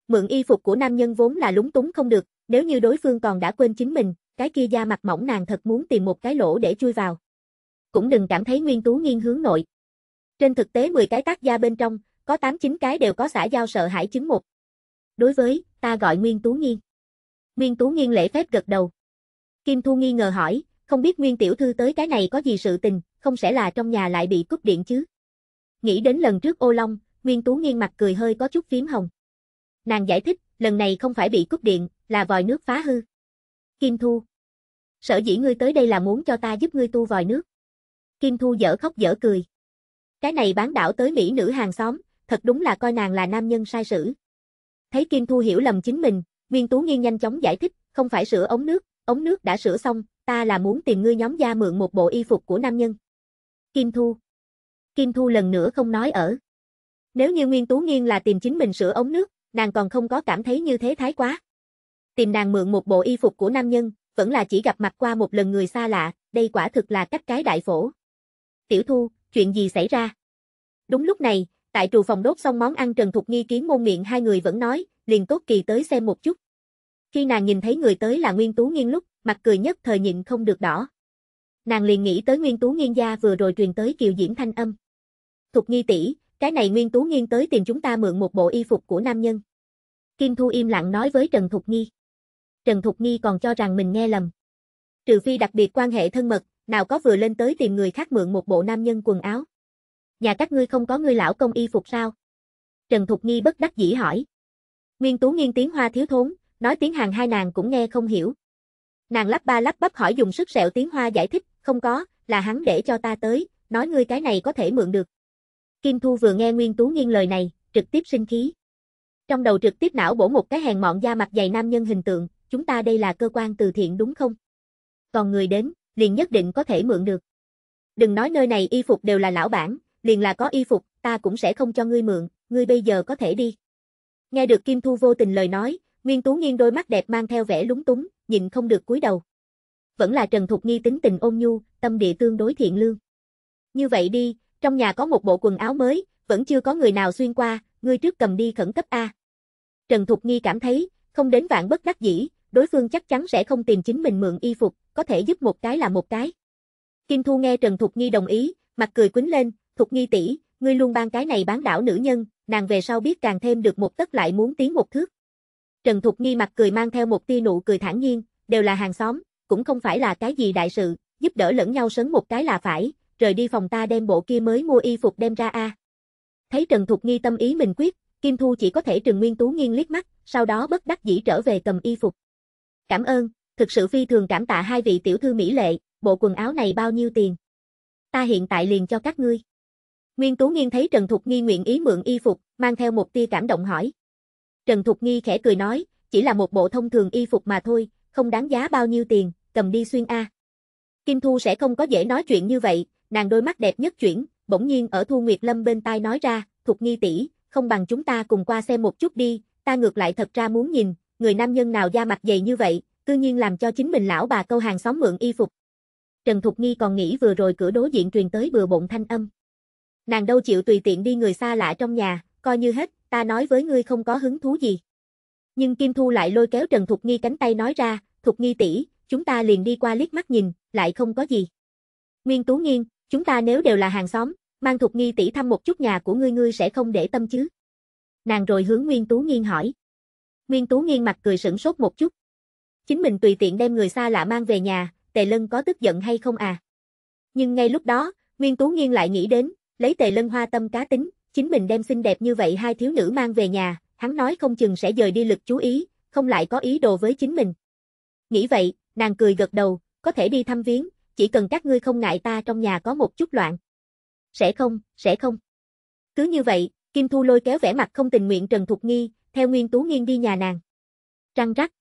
S1: Mượn y phục của nam nhân vốn là lúng túng không được, nếu như đối phương còn đã quên chính mình, cái kia da mặt mỏng nàng thật muốn tìm một cái lỗ để chui vào. Cũng đừng cảm thấy Nguyên Tú Nghiên hướng nội. Trên thực tế 10 cái tác gia bên trong, có 8-9 cái đều có xã giao sợ hãi chứng một. Đối với, ta gọi Nguyên Tú Nghiên. Nguyên Tú Nghiên lễ phép gật đầu. Kim Thu nghi ngờ hỏi, không biết Nguyên Tiểu Thư tới cái này có gì sự tình, không sẽ là trong nhà lại bị cúp điện chứ? Nghĩ đến lần trước ô long, Nguyên Tú nghiêng mặt cười hơi có chút phím hồng. Nàng giải thích, lần này không phải bị cúp điện, là vòi nước phá hư. Kim Thu. Sở dĩ ngươi tới đây là muốn cho ta giúp ngươi tu vòi nước. Kim Thu dở khóc dở cười. Cái này bán đảo tới Mỹ nữ hàng xóm, thật đúng là coi nàng là nam nhân sai sử. Thấy Kim Thu hiểu lầm chính mình, Nguyên Tú nghiêng nhanh chóng giải thích, không phải sửa ống nước, ống nước đã sửa xong, ta là muốn tìm ngươi nhóm gia mượn một bộ y phục của nam nhân. Kim Thu. Kim Thu lần nữa không nói ở. Nếu như Nguyên Tú Nghiên là tìm chính mình sửa ống nước, nàng còn không có cảm thấy như thế thái quá. Tìm nàng mượn một bộ y phục của nam nhân, vẫn là chỉ gặp mặt qua một lần người xa lạ, đây quả thực là cách cái đại phổ. Tiểu Thu, chuyện gì xảy ra? Đúng lúc này, tại trù phòng đốt xong món ăn Trần Thục Nghi kiếm môn miệng hai người vẫn nói, liền tốt kỳ tới xem một chút. Khi nàng nhìn thấy người tới là Nguyên Tú Nghiên lúc, mặt cười nhất thời nhịn không được đỏ. Nàng liền nghĩ tới Nguyên Tú Nghiên gia vừa rồi truyền tới kiều Diễm thanh âm. Thục Nghi tỷ, cái này Nguyên Tú Nghiên tới tìm chúng ta mượn một bộ y phục của nam nhân. Kim Thu im lặng nói với Trần Thục Nghi. Trần Thục Nghi còn cho rằng mình nghe lầm. Trừ phi đặc biệt quan hệ thân mật, nào có vừa lên tới tìm người khác mượn một bộ nam nhân quần áo. Nhà các ngươi không có người lão công y phục sao? Trần Thục Nghi bất đắc dĩ hỏi. Nguyên Tú Nghiên tiếng hoa thiếu thốn, nói tiếng hàng hai nàng cũng nghe không hiểu. Nàng lắp ba lắp bắp hỏi dùng sức sẹo tiếng hoa giải thích, không có, là hắn để cho ta tới, nói ngươi cái này có thể mượn được. Kim Thu vừa nghe Nguyên Tú Nghiên lời này, trực tiếp sinh khí. Trong đầu trực tiếp não bổ một cái hàng mọn da mặt dày nam nhân hình tượng, chúng ta đây là cơ quan từ thiện đúng không? Còn người đến, liền nhất định có thể mượn được. Đừng nói nơi này y phục đều là lão bản, liền là có y phục, ta cũng sẽ không cho ngươi mượn, ngươi bây giờ có thể đi. Nghe được Kim Thu vô tình lời nói, Nguyên Tú Nghiên đôi mắt đẹp mang theo vẻ lúng túng, nhìn không được cúi đầu. Vẫn là Trần Thục Nghi tính tình ôn nhu, tâm địa tương đối thiện lương. Như vậy đi, trong nhà có một bộ quần áo mới, vẫn chưa có người nào xuyên qua, ngươi trước cầm đi khẩn cấp A. Trần Thục Nghi cảm thấy, không đến vạn bất đắc dĩ, đối phương chắc chắn sẽ không tìm chính mình mượn y phục, có thể giúp một cái là một cái. Kim Thu nghe Trần Thục Nghi đồng ý, mặt cười quýnh lên, Thục Nghi tỷ, ngươi luôn ban cái này bán đảo nữ nhân, nàng về sau biết càng thêm được một tất lại muốn tiến một thước. Trần Thục Nghi mặt cười mang theo một tia nụ cười thản nhiên, đều là hàng xóm, cũng không phải là cái gì đại sự, giúp đỡ lẫn nhau sớm một cái là phải, rời đi phòng ta đem bộ kia mới mua y phục đem ra a. Thấy Trần Thục Nghi tâm ý mình quyết, Kim Thu chỉ có thể Trừng Nguyên Tú nghiêng liếc mắt, sau đó bất đắc dĩ trở về cầm y phục. Cảm ơn, thực sự phi thường cảm tạ hai vị tiểu thư mỹ lệ, bộ quần áo này bao nhiêu tiền? Ta hiện tại liền cho các ngươi. Nguyên Tú Nghiên thấy Trần Thục Nghi nguyện ý mượn y phục, mang theo một tia cảm động hỏi. Trần Thục Nghi khẽ cười nói, chỉ là một bộ thông thường y phục mà thôi, không đáng giá bao nhiêu tiền, cầm đi xuyên a. Kim Thu sẽ không có dễ nói chuyện như vậy, nàng đôi mắt đẹp nhất chuyển, bỗng nhiên ở Thu Nguyệt Lâm bên tai nói ra, Thục Nghi tỷ, không bằng chúng ta cùng qua xem một chút đi, ta ngược lại thật ra muốn nhìn, người nam nhân nào da mặt dày như vậy, cư nhiên làm cho chính mình lão bà câu hàng xóm mượn y phục. Trần Thục Nghi còn nghĩ vừa rồi cửa đối diện truyền tới bừa bộn thanh âm. Nàng đâu chịu tùy tiện đi người xa lạ trong nhà, coi như hết, ta nói với ngươi không có hứng thú gì. Nhưng Kim Thu lại lôi kéo Trần Thục Nghi cánh tay nói ra, Thục Nghi tỷ, chúng ta liền đi qua liếc mắt nhìn, lại không có gì. Nguyên Tú Nghiên, Chúng ta nếu đều là hàng xóm, mang Thục Nghi tỷ thăm một chút nhà của ngươi ngươi sẽ không để tâm chứ. Nàng rồi hướng Nguyên Tú Nghiên hỏi. Nguyên Tú Nghiên mặt cười sửng sốt một chút. Chính mình tùy tiện đem người xa lạ mang về nhà, Tề Lân có tức giận hay không à? Nhưng ngay lúc đó, Nguyên Tú Nghiên lại nghĩ đến, lấy Tề Lân hoa tâm cá tính, chính mình đem xinh đẹp như vậy hai thiếu nữ mang về nhà, hắn nói không chừng sẽ dời đi lực chú ý, không lại có ý đồ với chính mình. Nghĩ vậy, nàng cười gật đầu, có thể đi thăm viếng, chỉ cần các ngươi không ngại ta trong nhà có một chút loạn. Sẽ không, sẽ không. Cứ như vậy, Kim Thu lôi kéo vẻ mặt không tình nguyện Trần Thục Nghi, theo Nguyên Tú Nghiên đi nhà nàng. Trăng rắc.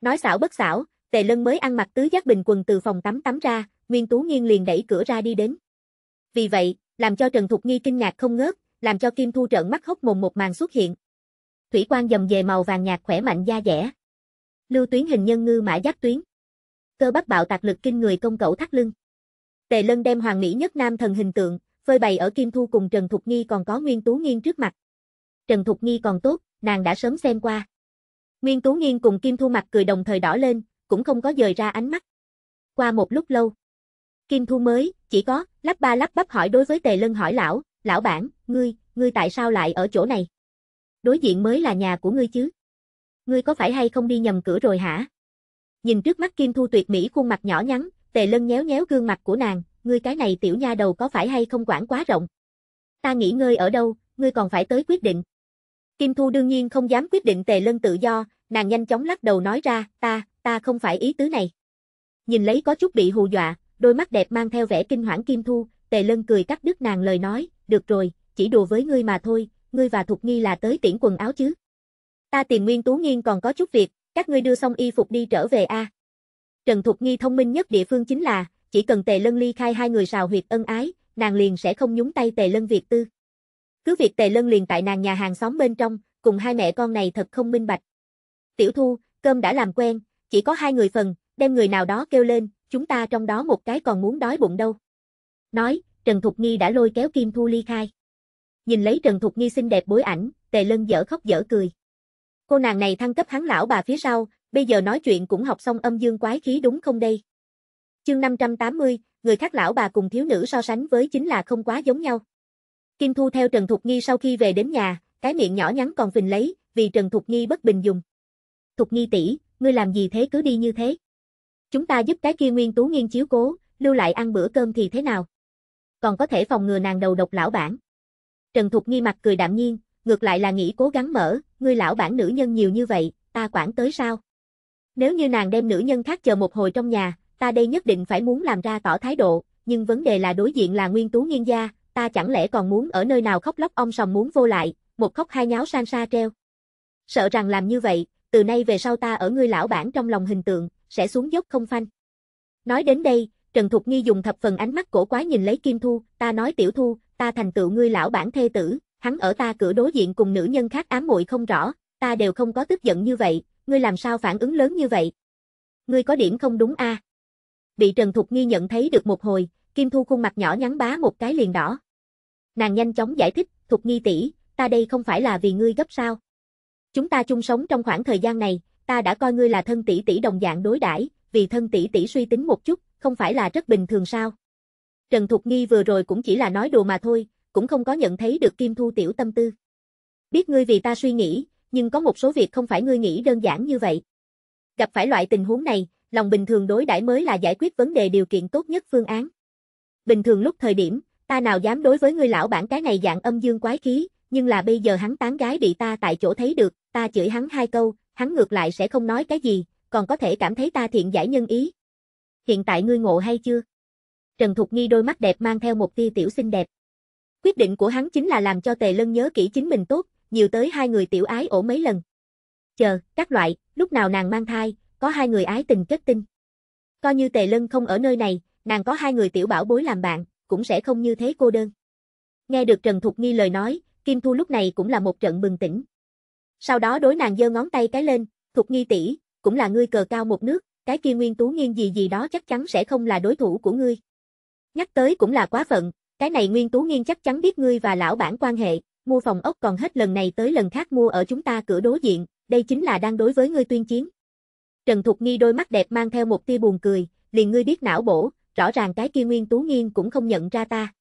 S1: Nói xảo bất xảo, Tề Lân mới ăn mặc tứ giác bình quần từ phòng tắm tắm ra, Nguyên Tú Nghiên liền đẩy cửa ra đi đến. Vì vậy, làm cho Trần Thục Nghi kinh ngạc không ngớt, làm cho Kim Thu trợn mắt hốc mồm một màn xuất hiện. Thủy quan dầm về màu vàng nhạt khỏe mạnh da dẻ. Lưu tuyến hình nhân ngư mã giác tuyến cơ bắp bạo tạc lực kinh người công cẩu thắt lưng. Tề Lân đem hoàng mỹ nhất nam thần hình tượng, phơi bày ở Kim Thu cùng Trần Thục Nghi còn có Nguyên Tú Nghiên trước mặt. Trần Thục Nghi còn tốt, nàng đã sớm xem qua. Nguyên Tú Nghiên cùng Kim Thu mặt cười đồng thời đỏ lên, cũng không có dời ra ánh mắt. Qua một lúc lâu, Kim Thu mới, chỉ có, lắp ba lắp bắp hỏi đối với Tề Lân hỏi lão, lão bản, ngươi, ngươi tại sao lại ở chỗ này? Đối diện mới là nhà của ngươi chứ? Ngươi có phải hay không đi nhầm cửa rồi hả? Nhìn trước mắt Kim Thu Tuyệt Mỹ khuôn mặt nhỏ nhắn, Tề Lân nhéo nhéo gương mặt của nàng, ngươi cái này tiểu nha đầu có phải hay không quản quá rộng. Ta nghỉ ngơi ở đâu, ngươi còn phải tới quyết định. Kim Thu đương nhiên không dám quyết định Tề Lân tự do, nàng nhanh chóng lắc đầu nói ra, ta, ta không phải ý tứ này. Nhìn lấy có chút bị hù dọa, đôi mắt đẹp mang theo vẻ kinh hoảng Kim Thu, Tề Lân cười cắt đứt nàng lời nói, được rồi, chỉ đùa với ngươi mà thôi, ngươi và Thục Nghi là tới tiễn quần áo chứ. Ta tìm Nguyên Tú Nghiên còn có chút việc, các ngươi đưa xong y phục đi trở về a. Trần Thục Nghi thông minh nhất địa phương chính là, chỉ cần Tề Lân ly khai hai người xào huyệt ân ái, nàng liền sẽ không nhúng tay Tề Lân việc tư. Cứ việc Tề Lân liền tại nàng nhà hàng xóm bên trong, cùng hai mẹ con này thật không minh bạch. Tiểu Thu, cơm đã làm quen, chỉ có hai người phần, đem người nào đó kêu lên, chúng ta trong đó một cái còn muốn đói bụng đâu. Nói, Trần Thục Nghi đã lôi kéo Kim Thu ly khai. Nhìn lấy Trần Thục Nghi xinh đẹp bối ảnh, Tề Lân dở khóc dở cười. Cô nàng này thăng cấp hắn lão bà phía sau, bây giờ nói chuyện cũng học xong âm dương quái khí đúng không đây? Chương 580, người khác lão bà cùng thiếu nữ so sánh với chính là không quá giống nhau. Kim Thu theo Trần Thục Nghi sau khi về đến nhà, cái miệng nhỏ nhắn còn phình lấy, vì Trần Thục Nghi bất bình dùng. Thục Nghi tỷ, ngươi làm gì thế cứ đi như thế? Chúng ta giúp cái kia Nguyên Tú Nghiên chiếu cố, lưu lại ăn bữa cơm thì thế nào? Còn có thể phòng ngừa nàng đầu độc lão bản. Trần Thục Nghi mặt cười đạm nhiên, ngược lại là nghĩ cố gắng mở, ngươi lão bản nữ nhân nhiều như vậy, ta quản tới sao? Nếu như nàng đem nữ nhân khác chờ một hồi trong nhà, ta đây nhất định phải muốn làm ra tỏ thái độ, nhưng vấn đề là đối diện là Nguyên Tú Nghiên gia, ta chẳng lẽ còn muốn ở nơi nào khóc lóc om sòng muốn vô lại, một khóc hai nháo san sa treo. Sợ rằng làm như vậy, từ nay về sau ta ở ngươi lão bản trong lòng hình tượng, sẽ xuống dốc không phanh. Nói đến đây, Trần Thục Nghi dùng thập phần ánh mắt cổ quá nhìn lấy Kim Thu, ta nói tiểu thu, ta thành tựu ngươi lão bản thê tử, hắn ở ta cửa đối diện cùng nữ nhân khác ám muội không rõ, ta đều không có tức giận như vậy, ngươi làm sao phản ứng lớn như vậy? Ngươi có điểm không đúng a. À? Bị Trần Thục Nghi nhận thấy được một hồi, Kim Thu khuôn mặt nhỏ nhắn bá một cái liền đỏ. Nàng nhanh chóng giải thích, Thục Nghi tỷ, ta đây không phải là vì ngươi gấp sao? Chúng ta chung sống trong khoảng thời gian này, ta đã coi ngươi là thân tỷ tỷ đồng dạng đối đãi, vì thân tỷ tỷ suy tính một chút, không phải là rất bình thường sao? Trần Thục Nghi vừa rồi cũng chỉ là nói đùa mà thôi, cũng không có nhận thấy được Kim Thu Tiểu tâm tư. Biết ngươi vì ta suy nghĩ, nhưng có một số việc không phải ngươi nghĩ đơn giản như vậy. Gặp phải loại tình huống này, lòng bình thường đối đãi mới là giải quyết vấn đề điều kiện tốt nhất phương án. Bình thường lúc thời điểm, ta nào dám đối với ngươi lão bản cái này dạng âm dương quái khí, nhưng là bây giờ hắn tán gái bị ta tại chỗ thấy được, ta chửi hắn hai câu, hắn ngược lại sẽ không nói cái gì, còn có thể cảm thấy ta thiện giải nhân ý. Hiện tại ngươi ngộ hay chưa? Trần Thục Nghi đôi mắt đẹp mang theo một tia tiểu xinh đẹp. Quyết định của hắn chính là làm cho Tề Lân nhớ kỹ chính mình tốt, nhiều tới hai người tiểu ái ổ mấy lần. Chờ, các loại, lúc nào nàng mang thai, có hai người ái tình kết tinh. Coi như Tề Lân không ở nơi này, nàng có hai người tiểu bảo bối làm bạn, cũng sẽ không như thế cô đơn. Nghe được Trần Thục Nghi lời nói, Kim Thu lúc này cũng là một trận bừng tỉnh. Sau đó đối nàng giơ ngón tay cái lên, Thục Nghi tỷ, cũng là ngươi cờ cao một nước, cái kia Nguyên Tú Nghiên gì gì đó chắc chắn sẽ không là đối thủ của ngươi. Nhắc tới cũng là quá phận, cái này Nguyên Tú Nghiên chắc chắn biết ngươi và lão bản quan hệ, mua phòng ốc còn hết lần này tới lần khác mua ở chúng ta cửa đối diện, đây chính là đang đối với ngươi tuyên chiến. Trần Thục Nghi đôi mắt đẹp mang theo một tia buồn cười, liền ngươi biết não bổ, rõ ràng cái kia Nguyên Tú Nghiên cũng không nhận ra ta.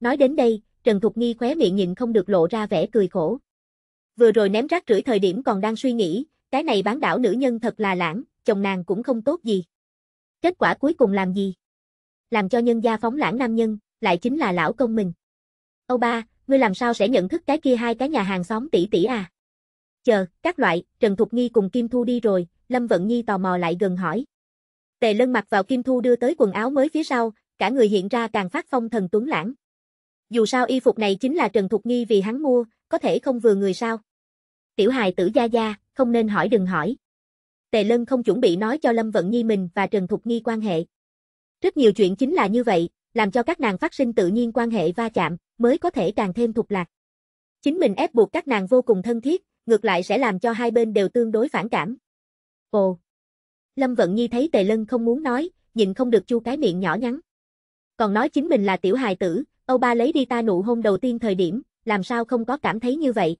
S1: Nói đến đây, Trần Thục Nghi khóe miệng nhịn không được lộ ra vẻ cười khổ. Vừa rồi ném rác rưởi thời điểm còn đang suy nghĩ, cái này bán đảo nữ nhân thật là lãng, chồng nàng cũng không tốt gì. Kết quả cuối cùng làm gì? Làm cho nhân gia phóng lãng nam nhân, lại chính là lão công mình. Âu ba, ngươi làm sao sẽ nhận thức cái kia hai cái nhà hàng xóm tỷ tỷ à? Chờ, các loại, Trần Thục Nghi cùng Kim Thu đi rồi, Lâm Vận Nhi tò mò lại gần hỏi. Tề lân mặc vào Kim Thu đưa tới quần áo mới phía sau, cả người hiện ra càng phát phong thần tuấn lãng. Dù sao y phục này chính là Trần Thục Nghi vì hắn mua, có thể không vừa người sao? Tiểu hài tử gia gia, không nên hỏi đừng hỏi. Tề Lân không chuẩn bị nói cho Lâm Vận Nhi mình và Trần Thục Nghi quan hệ. Rất nhiều chuyện chính là như vậy, làm cho các nàng phát sinh tự nhiên quan hệ va chạm, mới có thể càng thêm thục lạc. Chính mình ép buộc các nàng vô cùng thân thiết, ngược lại sẽ làm cho hai bên đều tương đối phản cảm. Ồ! Lâm Vận Nhi thấy Tề Lân không muốn nói, nhịn không được chu cái miệng nhỏ nhắn. Còn nói chính mình là tiểu hài tử, Âu ba lấy đi ta nụ hôn đầu tiên thời điểm, làm sao không có cảm thấy như vậy.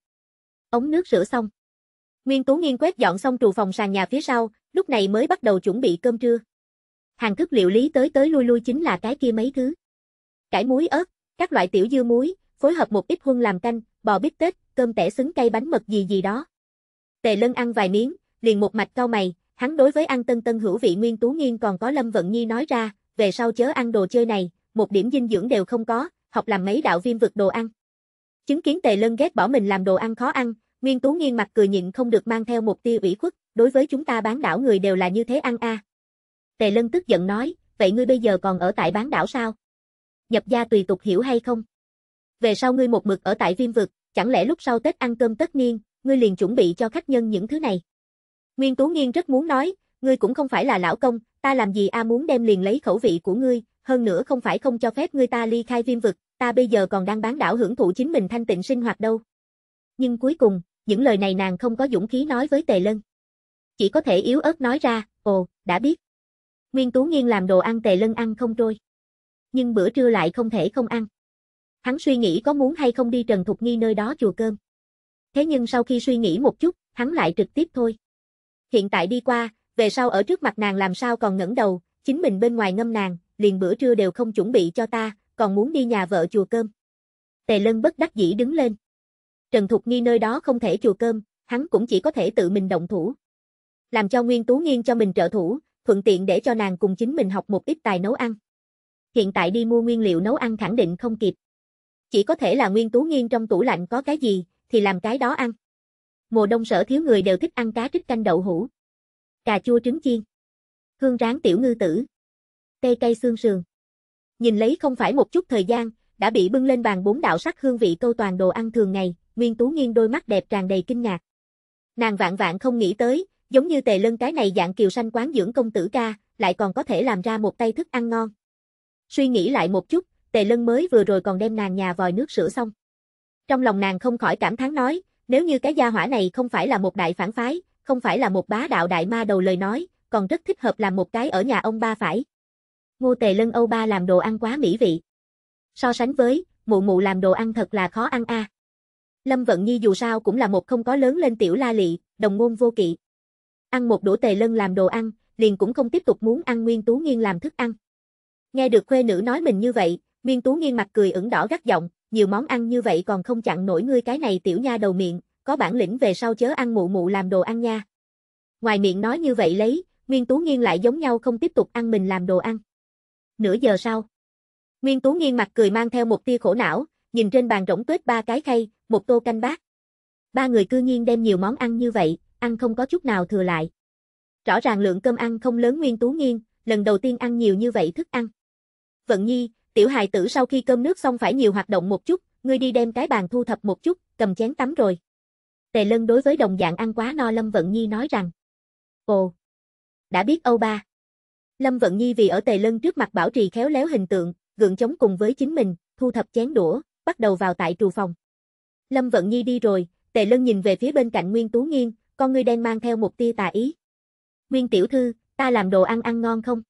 S1: Ống nước rửa xong. Nguyên Tú Nghiên quét dọn xong trù phòng sàn nhà phía sau, lúc này mới bắt đầu chuẩn bị cơm trưa. Hàng thức liệu lý tới tới lui lui chính là cái kia mấy thứ. Cải muối ớt, các loại tiểu dưa muối, phối hợp một ít huân làm canh, bò bít tết, cơm tẻ xứng cây bánh mật gì gì đó. Tề Lân ăn vài miếng, liền một mạch cau mày, hắn đối với ăn tân tân hữu vị Nguyên Tú Nghiên còn có Lâm Vận Nhi nói ra, về sau chớ ăn đồ chơi này, một điểm dinh dưỡng đều không có, học làm mấy đạo viêm vực đồ ăn. Chứng kiến Tề Lân ghét bỏ mình làm đồ ăn khó ăn, Nguyên Tú Nghiên mặt cười nhịn không được mang theo một tia ủy khuất, đối với chúng ta bán đảo người đều là như thế ăn a. À. Tề Lân tức giận nói, vậy ngươi bây giờ còn ở tại bán đảo sao? Nhập gia tùy tục hiểu hay không? Về sau ngươi một mực ở tại viêm vực, chẳng lẽ lúc sau Tết ăn cơm tất niên, ngươi liền chuẩn bị cho khách nhân những thứ này? Nguyên Tú Nghiên rất muốn nói, ngươi cũng không phải là lão công, ta làm gì a muốn đem liền lấy khẩu vị của ngươi, hơn nữa không phải không cho phép ngươi ta ly khai viêm vực, ta bây giờ còn đang bán đảo hưởng thụ chính mình thanh tịnh sinh hoạt đâu. Nhưng cuối cùng, những lời này nàng không có dũng khí nói với Tề Lân. Chỉ có thể yếu ớt nói ra, ồ, đã biết. Nguyên Tú Nghiên làm đồ ăn tề lân ăn không trôi. Nhưng bữa trưa lại không thể không ăn. Hắn suy nghĩ có muốn hay không đi Trần Thục Nghi nơi đó chùa cơm. Thế nhưng sau khi suy nghĩ một chút, hắn lại trực tiếp thôi. Hiện tại đi qua, về sau ở trước mặt nàng làm sao còn ngẩng đầu, chính mình bên ngoài ngâm nàng, liền bữa trưa đều không chuẩn bị cho ta, còn muốn đi nhà vợ chùa cơm. Tề lân bất đắc dĩ đứng lên. Trần Thục Nghi nơi đó không thể chùa cơm, hắn cũng chỉ có thể tự mình động thủ. Làm cho Nguyên Tú Nghiên cho mình trợ thủ, thuận tiện để cho nàng cùng chính mình học một ít tài nấu ăn. Hiện tại đi mua nguyên liệu nấu ăn khẳng định không kịp. Chỉ có thể là Nguyên Tú Nghiên trong tủ lạnh có cái gì, thì làm cái đó ăn. Mùa đông sở thiếu người đều thích ăn cá trích canh đậu hũ. Cà chua trứng chiên. Hương rán tiểu ngư tử. Tê cây xương sườn. Nhìn lấy không phải một chút thời gian, đã bị bưng lên bàn bốn đạo sắc hương vị câu toàn đồ ăn thường ngày, Nguyên Tú Nghiên đôi mắt đẹp tràn đầy kinh ngạc. Nàng vạn vạn không nghĩ tới, giống như tề lân cái này dạng kiều sanh quán dưỡng công tử ca, lại còn có thể làm ra một tay thức ăn ngon. Suy nghĩ lại một chút, tề lân mới vừa rồi còn đem nàng nhà vòi nước sữa xong. Trong lòng nàng không khỏi cảm thán nói, nếu như cái gia hỏa này không phải là một đại phản phái, không phải là một bá đạo đại ma đầu lời nói, còn rất thích hợp làm một cái ở nhà ông ba phải. Ngô tề lân Âu ba làm đồ ăn quá mỹ vị. So sánh với, mụ mụ làm đồ ăn thật là khó ăn a. À. Lâm Vận Nhi dù sao cũng là một không có lớn lên tiểu la lị, đồng ngôn vô kỵ ăn một đũa tề lân làm đồ ăn, liền cũng không tiếp tục muốn ăn Nguyên Tú Nghiên làm thức ăn. Nghe được khuê nữ nói mình như vậy, Nguyên Tú Nghiên mặt cười ửng đỏ gắt giọng, nhiều món ăn như vậy còn không chặn nổi ngươi cái này tiểu nha đầu miệng, có bản lĩnh về sau chớ ăn mụ mụ làm đồ ăn nha. Ngoài miệng nói như vậy lấy, Nguyên Tú Nghiên lại giống nhau không tiếp tục ăn mình làm đồ ăn. Nửa giờ sau, Nguyên Tú Nghiên mặt cười mang theo một tia khổ não, nhìn trên bàn rỗng tuyết ba cái khay, một tô canh bát. Ba người cư nhiên đem nhiều món ăn như vậy, ăn không có chút nào thừa lại. Rõ ràng lượng cơm ăn không lớn Nguyên Tú Nghiên, lần đầu tiên ăn nhiều như vậy thức ăn. Vận Nhi, tiểu hài tử sau khi cơm nước xong phải nhiều hoạt động một chút, ngươi đi đem cái bàn thu thập một chút, cầm chén tắm rồi. Tề Lân đối với đồng dạng ăn quá no Lâm Vận Nhi nói rằng. Ồ, đã biết Âu Ba. Lâm Vận Nhi vì ở Tề Lân trước mặt bảo trì khéo léo hình tượng, gượng chống cùng với chính mình, thu thập chén đũa, bắt đầu vào tại trù phòng. Lâm Vận Nhi đi rồi, Tề Lân nhìn về phía bên cạnh Nguyên Tú Nghiên, con ngươi đen mang theo một tia tà ý. Nguyên tiểu thư, ta làm đồ ăn ăn ngon không?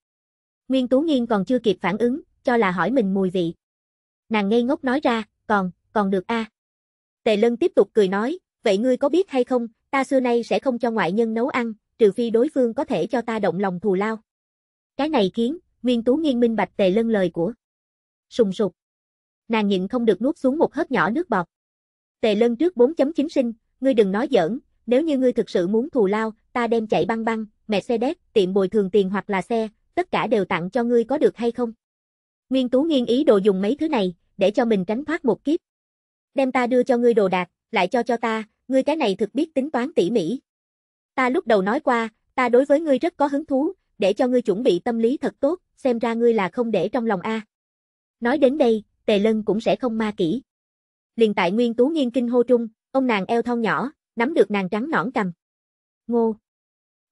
S1: Nguyên Tú Nghiên còn chưa kịp phản ứng, cho là hỏi mình mùi vị. Nàng ngây ngốc nói ra, còn, còn được a. À? Tề Lân tiếp tục cười nói, vậy ngươi có biết hay không, ta xưa nay sẽ không cho ngoại nhân nấu ăn, trừ phi đối phương có thể cho ta động lòng thù lao. Cái này khiến, Nguyên Tú Nghiên minh bạch Tề Lân lời của. Sùng sục. Nàng nhịn không được nuốt xuống một hớp nhỏ nước bọt. Tề Lân trước 4.9 sinh, ngươi đừng nói giỡn, nếu như ngươi thực sự muốn thù lao, ta đem chạy băng băng, Mercedes, tiệm bồi thường tiền hoặc là xe, tất cả đều tặng cho ngươi có được hay không? Nguyên Tú nghiên ý đồ dùng mấy thứ này, để cho mình tránh thoát một kiếp. Đem ta đưa cho ngươi đồ đạc, lại cho cho ta, ngươi cái này thực biết tính toán tỉ mỉ. Ta lúc đầu nói qua, ta đối với ngươi rất có hứng thú, để cho ngươi chuẩn bị tâm lý thật tốt, xem ra ngươi là không để trong lòng a. Nói đến đây, Tề Lân cũng sẽ không ma kỹ. Liền tại Nguyên Tú Nghiên kinh hô trung, ông nàng eo thon nhỏ, nắm được nàng trắng nõn cầm. Ngô.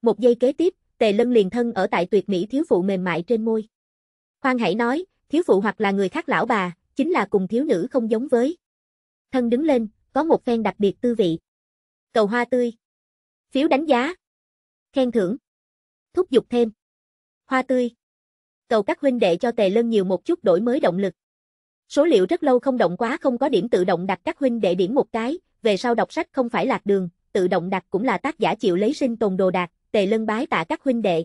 S1: Một giây kế tiếp, Tề Lân liền thân ở tại tuyệt mỹ thiếu phụ mềm mại trên môi. Khoan hãy nói, thiếu phụ hoặc là người khác lão bà, chính là cùng thiếu nữ không giống với. Thân đứng lên, có một phen đặc biệt tư vị. Cầu hoa tươi. Phiếu đánh giá. Khen thưởng. Thúc giục thêm. Hoa tươi. Cầu các huynh đệ cho Tề Lân nhiều một chút đổi mới động lực. Số liệu rất lâu không động quá không có điểm tự động đặt các huynh đệ điểm một cái, về sau đọc sách không phải lạc đường, tự động đặt cũng là tác giả chịu lấy sinh tồn đồ đạc, tề lân bái tạ các huynh đệ,